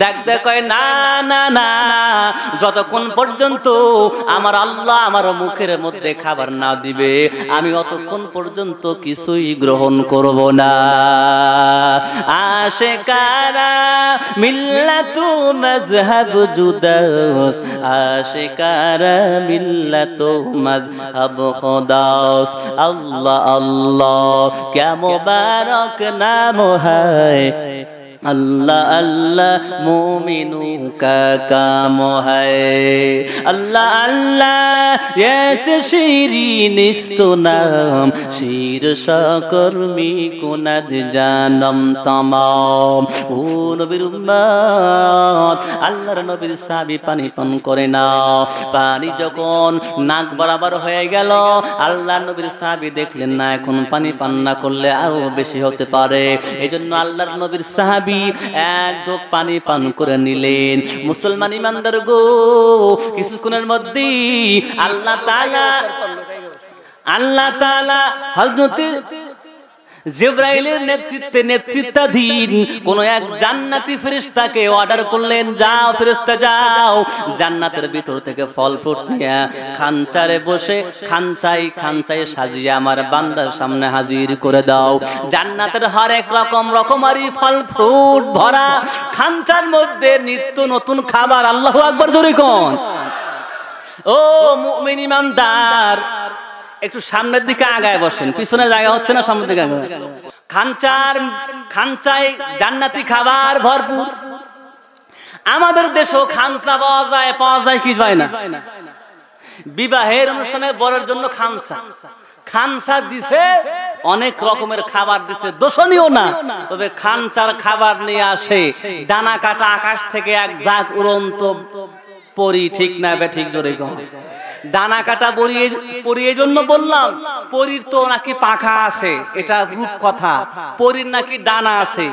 ডাকতে কয় না না না যতক্ষণ পর্যন্ত আমার আল্লাহ আমার মুখের মধ্যে খাবার না দিবে আমি অতক্ষণ পর্যন্ত কিছুই গ্রহণ করব না আশে কারা মিল্লা তু মজহব জুদাস আশে কারা মিল্লা তু মজহব খদাস আল্লাহ আল্লাহ কে মোবারক নাম হয় যায় আল্লাহ আল্লাহ মোমিনু का আল্লাহ আল্লাহ अल्लाह अल्लाह নাম शीरीन तो नाम ও নবীর আল্লাহর নবীর সাবি পানি পান করে না পানি যখন নাক বরাবর হয়ে গেল আল্লাহ নবীর সাবি দেখলেন না এখন পানি পান না করলে আরো বেশি হতে পারে এজন্য আল্লাহর নবীর সাহাবি এক ঢোক পানি পান করে নিলেন মুসলমান ইমানদার গো কিছুক্ষণের মধ্যে আল্লাহ তালা আল্লাহ তালা হজরত জেব্রাইলের নেতৃত্বে নেতৃত্বাধীন কোন এক জান্নাতি ফেরেশতাকে অর্ডার করলেন যাও ফেরেশতা যাও জান্নাতের ভিতর থেকে ফল ফ্রুট নিয়ে খানচারে বসে খানচাই খানচাই সাজিয়ে আমার বান্দার সামনে হাজির করে দাও জান্নাতের হর এক রকম রকমারি ফল ফ্রুট ভরা খানচার মধ্যে নিত্য নতুন খাবার আল্লাহ আকবার জোরে কোন ও মুমিন ইমানদার একটু সামনের দিকে আগায় বসেন পিছনে জায়গা হচ্ছে না সামনের দিকে আগায় খানচার জান্নাতি খাবার ভরপুর আমাদের দেশেও খানচা পাওয়া যায় পাওয়া যায় কি যায় না বিবাহের অনুষ্ঠানে বরের জন্য খানসা খানসা দিছে অনেক রকমের খাবার দিছে দোষণীয় না তবে খানচার খাবার নিয়ে আসে ডানা কাটা আকাশ থেকে এক জাগ উড়ন্ত পরি ঠিক না বে ঠিক জোরে দানা কাটা পরিয়ে পরিয়ে জন্য বললাম পরীর তো নাকি পাখা আছে এটা রূপ কথা পরীর নাকি ডানা আছে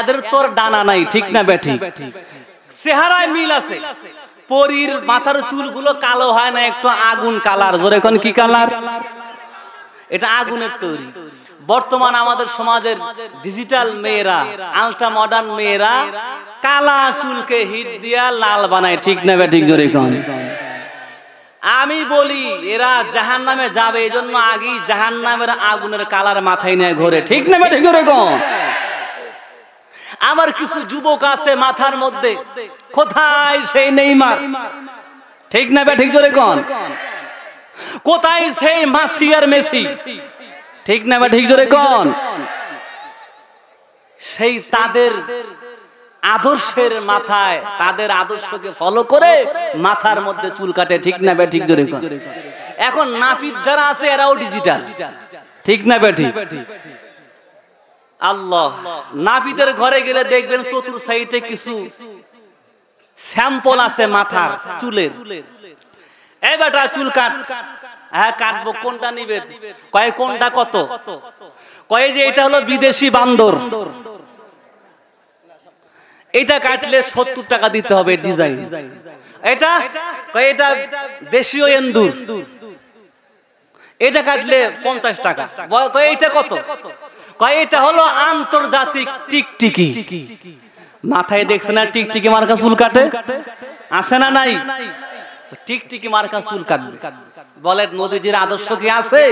এদের তোর ডানা নাই ঠিক না ব্যাঠি চেহারায় মিল আছে পরীর মাথার চুলগুলো কালো হয় না একটু আগুন কালার জোর এখন কি কালার এটা আগুনের তৈরি বর্তমান আমাদের সমাজের ডিজিটাল মেয়েরা আলট্রা মডার্ন মেয়েরা কালা চুলকে হিট দিয়া লাল বানায় ঠিক না ঠিক জোর এখন আমি বলি এরা জাহান নামে যাবে এই জন্য আগেই জাহান নামের আগুনের কালার মাথায় নেয় ঘোরে ঠিক না ঠিক এরকম আমার কিছু যুবক আছে মাথার মধ্যে কোথায় সেই নেইমার ঠিক না ঠিক জোরে কন কোথায় সেই মাসি আর মেসি ঠিক না ঠিক জোরে কন সেই তাদের আদর্শের মাথায় তাদের আদর্শকে ফলো করে মাথার মধ্যে চুল কাটে ঠিক না বে ঠিক জোরে এখন নাপিত যারা আছে এরাও ডিজিটাল ঠিক না বে আল্লাহ নাপিতের ঘরে গেলে দেখবেন চতুর সাইডে কিছু স্যাম্পল আছে মাথার চুলের বেটা চুল কাট হ্যাঁ কাটবো কোনটা নিবে কয় কোনটা কত কয়ে যে এটা হলো বিদেশি বান্দর এটা কাটলে সত্তর টাকা দিতে হবে ডিজাইন এটা এটা দেশীয় এন্দুর এটা কাটলে পঞ্চাশ টাকা এটা কত এটা হলো আন্তর্জাতিক টিকটিকি মাথায় দেখছে না টিকটিকি মার্কা চুল কাটে আসে না নাই টিকটিকি মার্কা চুল কাটবে বলে নদীজির আদর্শ কি আছে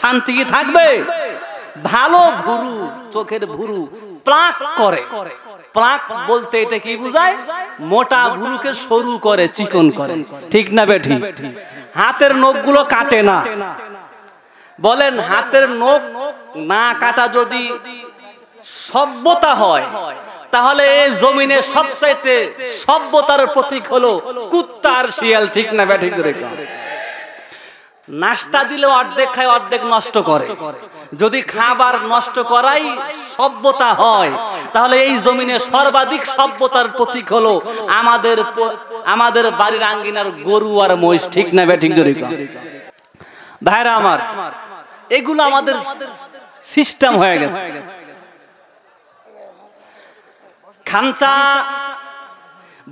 শান্তি কি থাকবে ভালো ভুরু চোখের ভুরু প্লাক করে প্রাক বলতে এটা কি বুঝায় মোটা গুরুকে সরু করে চিকন করে ঠিক না বেঠি হাতের নখগুলো কাটে না বলেন হাতের নখ না কাটা যদি সভ্যতা হয় তাহলে এই জমিনে সবচাইতে সভ্যতার প্রতীক হলো কুত্তা আর শিয়াল ঠিক না ব্যাঠিক রেখা নাস্তা দিলে অর্ধেক খায় অর্ধেক নষ্ট করে যদি খাবার নষ্ট করাই সভ্যতা হয় তাহলে এই জমিনে সর্বাধিক সভ্যতার প্রতীক হলো আমাদের আমাদের বাড়ির আঙ্গিনার গরু আর মহিষ ঠিক না ব্যাটিং জরি ভাইরা আমার এগুলো আমাদের সিস্টেম হয়ে গেছে খামচা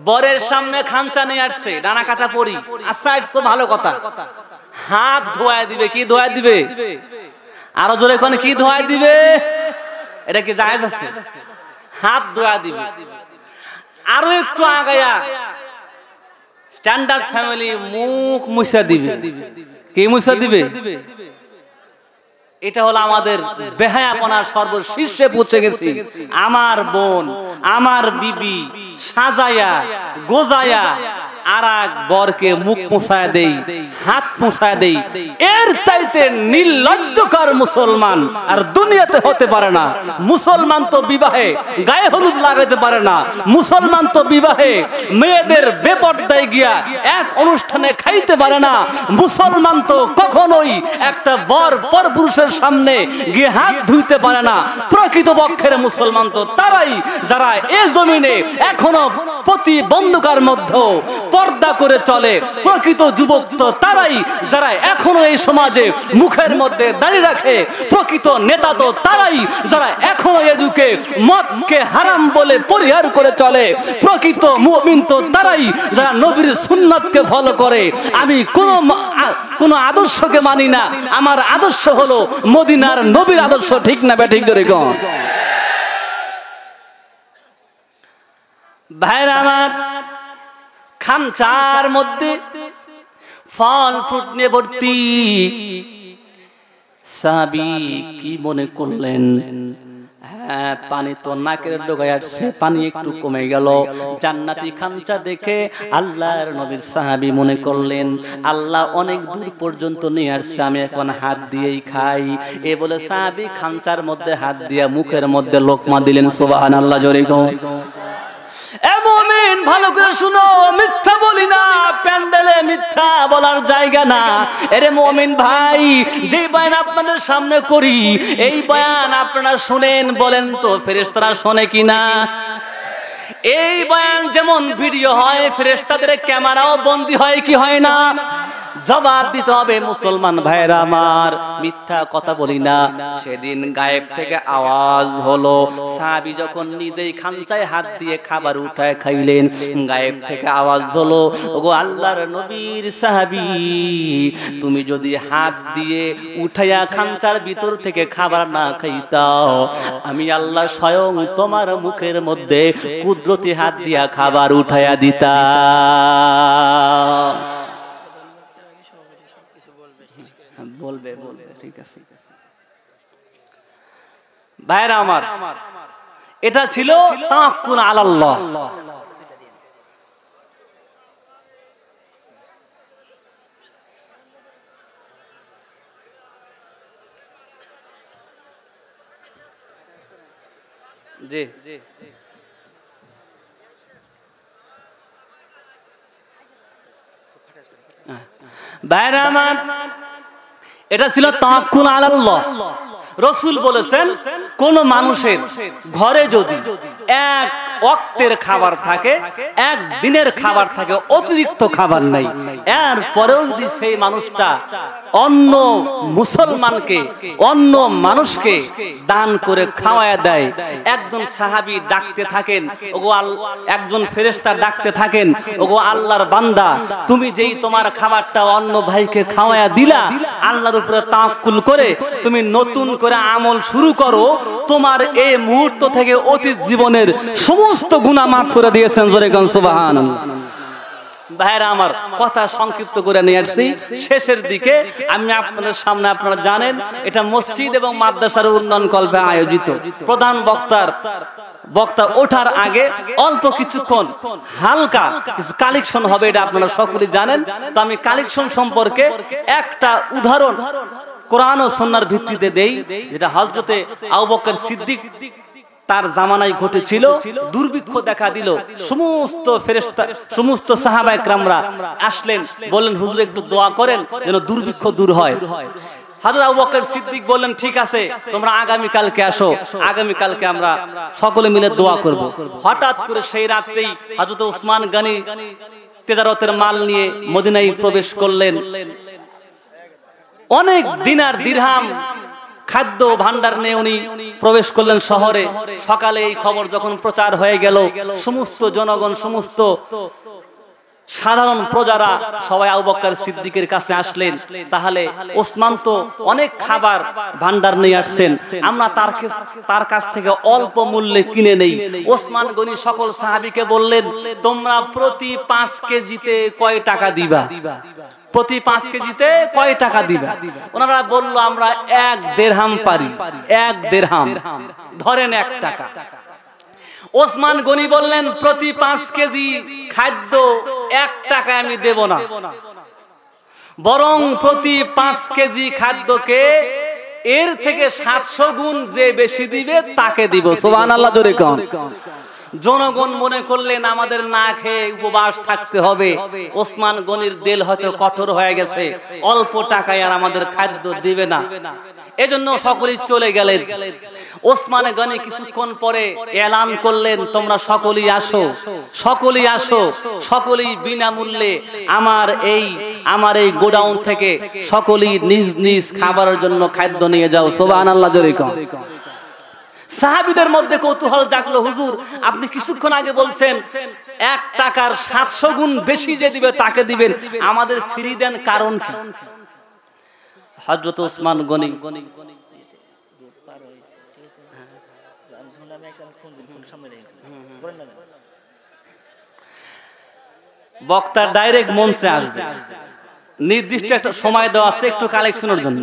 বরের সামনে খামচা নিয়ে আসছে ডানা কাটা পরি আচ্ছা ভালো কথা হাত ধোয়ায় দিবে কি ধোয়া দিবে আরো জোরে কোন কি ধোয়া দিবে এটা কি জায়েজ আছে হাত ধোয়া দিবে আরো একটু আগায়া স্ট্যান্ডার্ড ফ্যামিলি মুখ মুছা দিবে কি মুছা দিবে এটা হলো আমাদের বেহায়াপনার সর্বশীর্ষে পৌঁছে গেছি আমার বোন আমার বিবি সাজায়া গোজায়া আরাক বরকে মুখ পোঁছায় দেই হাত পোঁছায় দেই এর চাইতে নির্লজ্জকর মুসলমান আর দুনিয়াতে হতে পারে না মুসলমান তো বিবাহে গায়ে হলুদ লাগাতে পারে না মুসলমান তো বিবাহে মেয়েদের বেপর্দায় গিয়া এক অনুষ্ঠানে খাইতে পারে না মুসলমান তো কখনোই একটা বর পর পুরুষের সামনে গিয়ে হাত ধুইতে পারে না প্রকৃত পক্ষের মুসলমান তো তারাই যারা এ জমিনে এখনো প্রতিবন্ধকার মধ্যে পর্দা করে চলে প্রকৃত যুবক তো তারাই যারা এখনো এই সমাজে মুখের মধ্যে দাঁড়িয়ে রাখে প্রকৃত নেতা তো তারাই যারা এখনো এদুকে মতকে হারাম বলে পরিহার করে চলে প্রকৃত মুমিন তো তারাই যারা নবীর সুন্নাতকে ফলো করে আমি কোনো কোনো আদর্শকে মানি না আমার আদর্শ হলো মদিনার নবীর আদর্শ ঠিক না ব্যাঠিক ধরে ভাইরা আমার খামচার মধ্যে ফল ফুটনে ভর্তি সাবি কি মনে করলেন হ্যাঁ পানি তো নাকের ডোগায় আসছে পানি একটু কমে গেল জান্নাতি খামচা দেখে আল্লাহর নবীর সাহাবি মনে করলেন আল্লাহ অনেক দূর পর্যন্ত নিয়ে আসছে আমি এখন হাত দিয়েই খাই এ বলে সাহাবি খামচার মধ্যে হাত দিয়ে মুখের মধ্যে লোকমা দিলেন সোবাহান আল্লাহ জরিগ শুনেন ভালো করে শুনো মিথ্যা বলি না প্যান্ডেলে মিথ্যা বলার জায়গা না এরে মমিন ভাই যে বয়ান আপনাদের সামনে করি এই বয়ান আপনারা শুনেন বলেন তো ফেরেস্তারা শোনে কি না এই বয়ান যেমন ভিডিও হয় ফেরেস্তাদের ক্যামেরাও বন্দি হয় কি হয় না জবাব দিতে হবে মুসলমান ভাইরা আমার মিথ্যা কথা বলি না সেদিন গায়েব থেকে আওয়াজ হলো সাহাবি যখন নিজেই খামচায় হাত দিয়ে খাবার উঠায় খাইলেন গায়েব থেকে আওয়াজ হলো ওগো আল্লাহর নবীর সাহাবি তুমি যদি হাত দিয়ে উঠাইয়া খামচার ভিতর থেকে খাবার না খাইতাও আমি আল্লাহ স্বয়ং তোমার মুখের মধ্যে কুদরতি হাত দিয়া খাবার উঠাইয়া দিতা বলবে বলবে ঠিক আছে ভাইরা আমার এটা ছিল তাকুন আলাল্লাহ জি জি বাইরামান এটা ছিল তাকুন আল্লাহ রসুল বলেছেন কোন মানুষের ঘরে যদি এক অক্তের খাবার থাকে এক দিনের খাবার থাকে অতিরিক্ত খাবার নাই এর পরেও যদি সেই মানুষটা অন্য মুসলমানকে অন্য মানুষকে দান করে খাওয়ায় দেয় একজন সাহাবি ডাকতে থাকেন ওগো আল একজন ফেরেস্তা ডাকতে থাকেন ওগো আল্লাহর বান্দা তুমি যেই তোমার খাবারটা অন্য ভাইকে খাওয়ায় দিলা আল্লাহর উপরে তাঁকুল করে তুমি নতুন করে আমল শুরু করো তোমার এই মুহূর্ত থেকে অতীত জীবনে জীবনের সমস্ত গুণা মাফ করে দিয়েছেন জোরেগন সুবাহান ভাইরা আমার কথা সংক্ষিপ্ত করে নিয়ে আসছি শেষের দিকে আমি আপনাদের সামনে আপনারা জানেন এটা মসজিদ এবং মাদ্রাসার উন্নয়ন কল্পে আয়োজিত প্রধান বক্তার বক্তা ওঠার আগে অল্প কিছুক্ষণ হালকা কিছু কালেকশন হবে এটা আপনারা সকলে জানেন তো আমি কালেকশন সম্পর্কে একটা উদাহরণ কোরআন ও সন্ন্যার ভিত্তিতে দেই যেটা হজরতে আবু সিদ্দিক তার জামানায় ঘটেছিল দুর্ভিক্ষ দেখা দিল সমস্ত ফেরেস্তা সমস্ত সাহাবায় ক্রামরা আসলেন বললেন হুজুর একটু দোয়া করেন যেন দুর্ভিক্ষ দূর হয় সকলে মিলে দোয়া হঠাৎ করে সেই তেজারতের মাল নিয়ে মদিনায় প্রবেশ করলেন অনেক দিনার দিরহাম খাদ্য ভান্ডার নিয়ে উনি প্রবেশ করলেন শহরে সকালে এই খবর যখন প্রচার হয়ে গেল সমস্ত জনগণ সমস্ত সাধারণ প্রজারা সবাই আবকার সিদ্দিকের কাছে আসলেন তাহলে ওসমান তো অনেক খাবার ভান্ডার নিয়ে আসছেন আমরা তার তার কাছ থেকে অল্প মূল্যে কিনে নেই ওসমান গনি সকল সাহাবিকে বললেন তোমরা প্রতি পাঁচ কেজিতে কয় টাকা দিবা প্রতি পাঁচ কেজিতে কয় টাকা দিবে ওনারা বলল আমরা এক দেড়হাম পারি এক দেড়হাম ধরেন এক টাকা ওসমান গনি বললেন প্রতি পাঁচ কেজি খাদ্য এক টাকা আমি দেব না বরং প্রতি পাঁচ কেজি খাদ্যকে এর থেকে সাতশো গুণ যে বেশি দিবে তাকে দিব সোহান আল্লাহ জোরে কন জনগণ মনে করলেন আমাদের না খেয়ে উপবাস থাকতে হবে ওসমান গনির দিল হয়তো কঠোর হয়ে গেছে অল্প টাকায় আর আমাদের খাদ্য দিবে না এজন্য সকলেই চলে গেলেন ওসমান গনি কিছুক্ষণ পরে এলান করলেন তোমরা সকলেই আসো সকলেই আসো সকলেই বিনামূল্যে আমার এই আমার এই গোডাউন থেকে সকলেই নিজ নিজ খাবারের জন্য খাদ্য নিয়ে যাও সোবাহ আল্লাহ জরিকম সাহাবিদের মধ্যে কৌতূহল জাগলো হুজুর আপনি কিছুক্ষণ আগে বলছেন এক টাকার সাতশো গুণ বেশি যে দিবে তাকে দিবেন আমাদের ফ্রি দেন কারণ কি হজরত ওসমান গনি বক্তার ডাইরেক্ট মঞ্চে আসবে নির্দিষ্ট একটা সময় দেওয়া আছে একটু কালেকশনের জন্য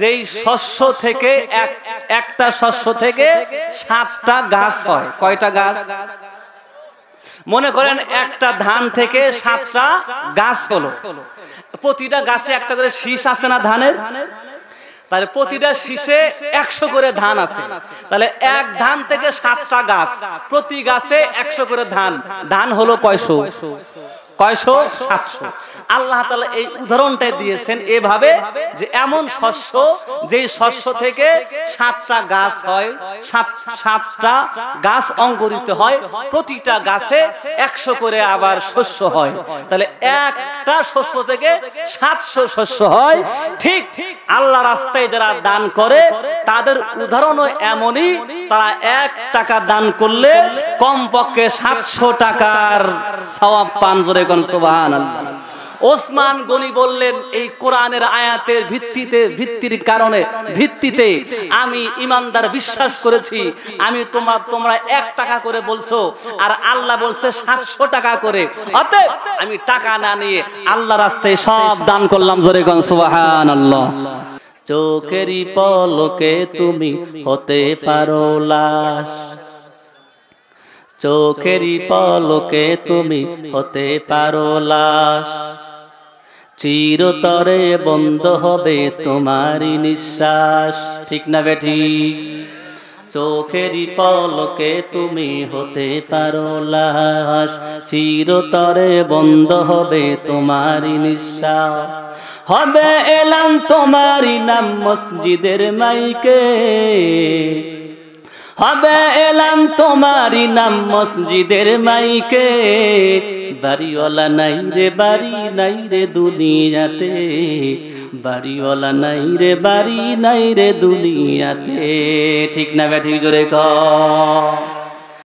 যেই শস্য থেকে একটা শস্য থেকে সাতটা গাছ হয় কয়টা গাছ মনে করেন একটা ধান থেকে সাতটা গাছ হলো প্রতিটা গাছে একটা করে শীষ আছে না ধানের তাহলে প্রতিটা শীষে একশো করে ধান আছে তাহলে এক ধান থেকে সাতটা গাছ প্রতি গাছে একশো করে ধান ধান হলো কয়শো কয়শো সাতশো আল্লাহ তালা এই উদাহরণটা দিয়েছেন এভাবে যে এমন শস্য যেই শস্য থেকে সাতটা গাছ হয় সাত সাতটা গাছ অঙ্কুরিত হয় প্রতিটা গাছে একশো করে আবার শস্য হয় তাহলে একটা শস্য থেকে সাতশো শস্য হয় ঠিক ঠিক আল্লাহ রাস্তায় যারা দান করে তাদের উদাহরণও এমনই তারা এক টাকা দান করলে কমপক্ষে সাতশো টাকার সবাব পান করে করেন সোবাহান ওসমান গনি বললেন এই কোরআনের আয়াতের ভিত্তিতে ভিত্তির কারণে ভিত্তিতে আমি ইমানদার বিশ্বাস করেছি আমি তোমার তোমরা এক টাকা করে বলছো আর আল্লাহ বলছে সাতশো টাকা করে আমি টাকা না নিয়ে আল্লাহ রাস্তায় সব দান করলাম জোরে গন সুবাহান আল্লাহ চোখেরই পলকে তুমি হতে পারো লাশ চোখেরই পলকে তুমি হতে পারো লাশ চিরতরে বন্ধ হবে তোমারই নিঃশ্বাস ঠিক না বেঠি চোখেরই পলকে তুমি হতে পারো লাশ চিরতরে বন্ধ হবে তোমারই নিঃশ্বাস হবে এলাম তোমারই নাম মসজিদের মাইকে হবে এলাম তোমারই নাম মসজিদের মাইকে বাড়িওয়ালা নাই রে বাড়ি নাই রে দুনিয়াতে বাড়িওয়ালা নাই রে বাড়ি নাই রে দুনিয়াতে ঠিক না ব্যাঠিক জোরে কর